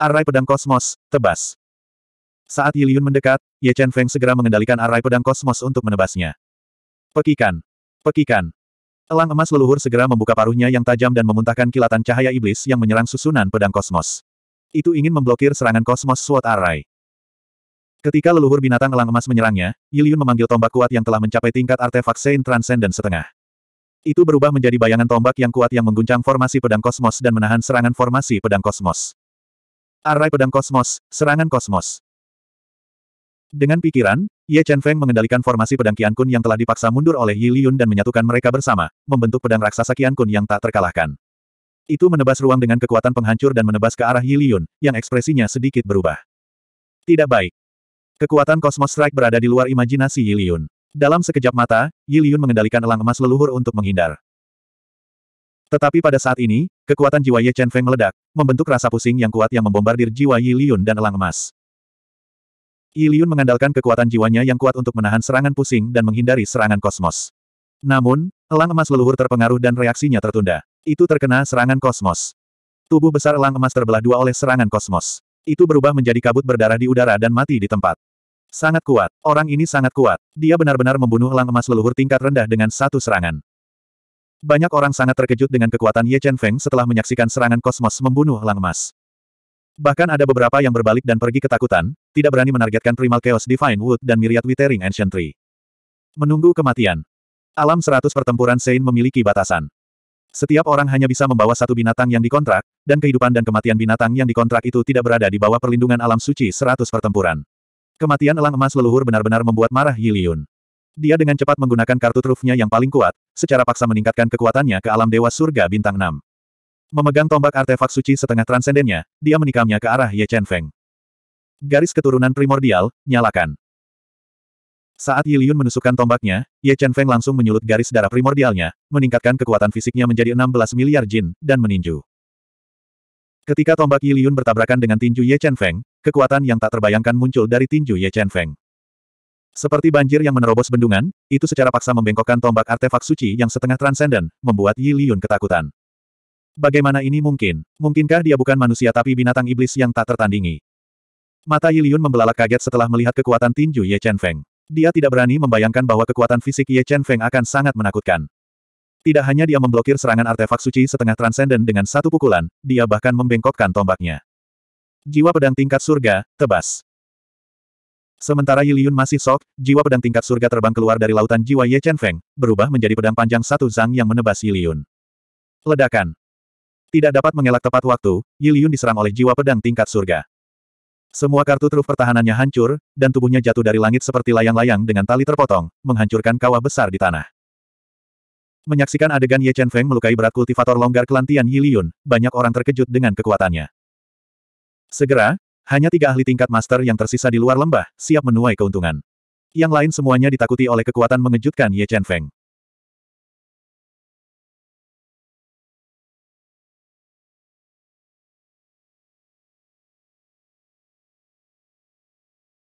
Arai pedang kosmos, tebas. Saat Yiliun mendekat, Ye Chen Feng segera mengendalikan arai pedang kosmos untuk menebasnya. Pekikan. Pekikan. Elang emas leluhur segera membuka paruhnya yang tajam dan memuntahkan kilatan cahaya iblis yang menyerang susunan pedang kosmos. Itu ingin memblokir serangan kosmos Sword Arai. Ketika leluhur binatang elang emas menyerangnya, Yiliun memanggil tombak kuat yang telah mencapai tingkat artefak saint Transcendent setengah. Itu berubah menjadi bayangan tombak yang kuat yang mengguncang formasi pedang kosmos dan menahan serangan formasi pedang kosmos. Arai pedang kosmos, serangan kosmos. Dengan pikiran, Ye Chen Feng mengendalikan formasi pedang Kian Kun yang telah dipaksa mundur oleh Yi dan menyatukan mereka bersama, membentuk pedang raksasa Kian Kun yang tak terkalahkan. Itu menebas ruang dengan kekuatan penghancur dan menebas ke arah Yi yang ekspresinya sedikit berubah. Tidak baik. Kekuatan Cosmos Strike berada di luar imajinasi Yiliun. Dalam sekejap mata, Yiliun mengendalikan elang emas leluhur untuk menghindar. Tetapi pada saat ini, kekuatan jiwa Ye Chen Feng meledak, membentuk rasa pusing yang kuat yang membombardir jiwa Yiliun dan elang emas. Yiliun mengandalkan kekuatan jiwanya yang kuat untuk menahan serangan pusing dan menghindari serangan kosmos. Namun, elang emas leluhur terpengaruh dan reaksinya tertunda. Itu terkena serangan kosmos. Tubuh besar elang emas terbelah dua oleh serangan kosmos. Itu berubah menjadi kabut berdarah di udara dan mati di tempat. Sangat kuat. Orang ini sangat kuat. Dia benar-benar membunuh Lang emas leluhur tingkat rendah dengan satu serangan. Banyak orang sangat terkejut dengan kekuatan Ye Chen Feng setelah menyaksikan serangan kosmos membunuh Lang emas. Bahkan ada beberapa yang berbalik dan pergi ketakutan, tidak berani menargetkan Primal Chaos Divine Wood dan Myriad Withering Ancient Tree. Menunggu kematian. Alam seratus pertempuran Sein memiliki batasan. Setiap orang hanya bisa membawa satu binatang yang dikontrak, dan kehidupan dan kematian binatang yang dikontrak itu tidak berada di bawah perlindungan alam suci seratus pertempuran. Kematian elang emas leluhur benar-benar membuat marah Yiliun. Dia dengan cepat menggunakan kartu trufnya yang paling kuat, secara paksa meningkatkan kekuatannya ke alam dewa surga bintang 6. Memegang tombak artefak suci setengah transendennya, dia menikamnya ke arah Ye Chen Feng. Garis keturunan primordial, nyalakan. Saat Yiliun menusukkan tombaknya, Ye Chen Feng langsung menyulut garis darah primordialnya, meningkatkan kekuatan fisiknya menjadi 16 miliar jin, dan meninju. Ketika tombak Yiliun bertabrakan dengan tinju Ye Chen Feng, kekuatan yang tak terbayangkan muncul dari tinju Ye Chen Feng. Seperti banjir yang menerobos bendungan, itu secara paksa membengkokkan tombak artefak suci yang setengah transenden, membuat Yiliun ketakutan. Bagaimana ini mungkin? Mungkinkah dia bukan manusia tapi binatang iblis yang tak tertandingi? Mata Yiliun membelalak kaget setelah melihat kekuatan tinju Ye Chen Feng. Dia tidak berani membayangkan bahwa kekuatan fisik Ye Chen Feng akan sangat menakutkan. Tidak hanya dia memblokir serangan artefak suci setengah transenden dengan satu pukulan, dia bahkan membengkokkan tombaknya. Jiwa pedang tingkat surga, tebas. Sementara Yiliun masih sok, jiwa pedang tingkat surga terbang keluar dari lautan jiwa Ye Chen Feng, berubah menjadi pedang panjang satu zang yang menebas Yiliun. Ledakan. Tidak dapat mengelak tepat waktu, Yiliun diserang oleh jiwa pedang tingkat surga. Semua kartu truf pertahanannya hancur, dan tubuhnya jatuh dari langit seperti layang-layang dengan tali terpotong, menghancurkan kawah besar di tanah. Menyaksikan adegan Ye Chen Feng melukai berat kultivator longgar kelantian Yi banyak orang terkejut dengan kekuatannya. Segera, hanya tiga ahli tingkat master yang tersisa di luar lembah, siap menuai keuntungan. Yang lain semuanya ditakuti oleh kekuatan mengejutkan Ye Chen Feng.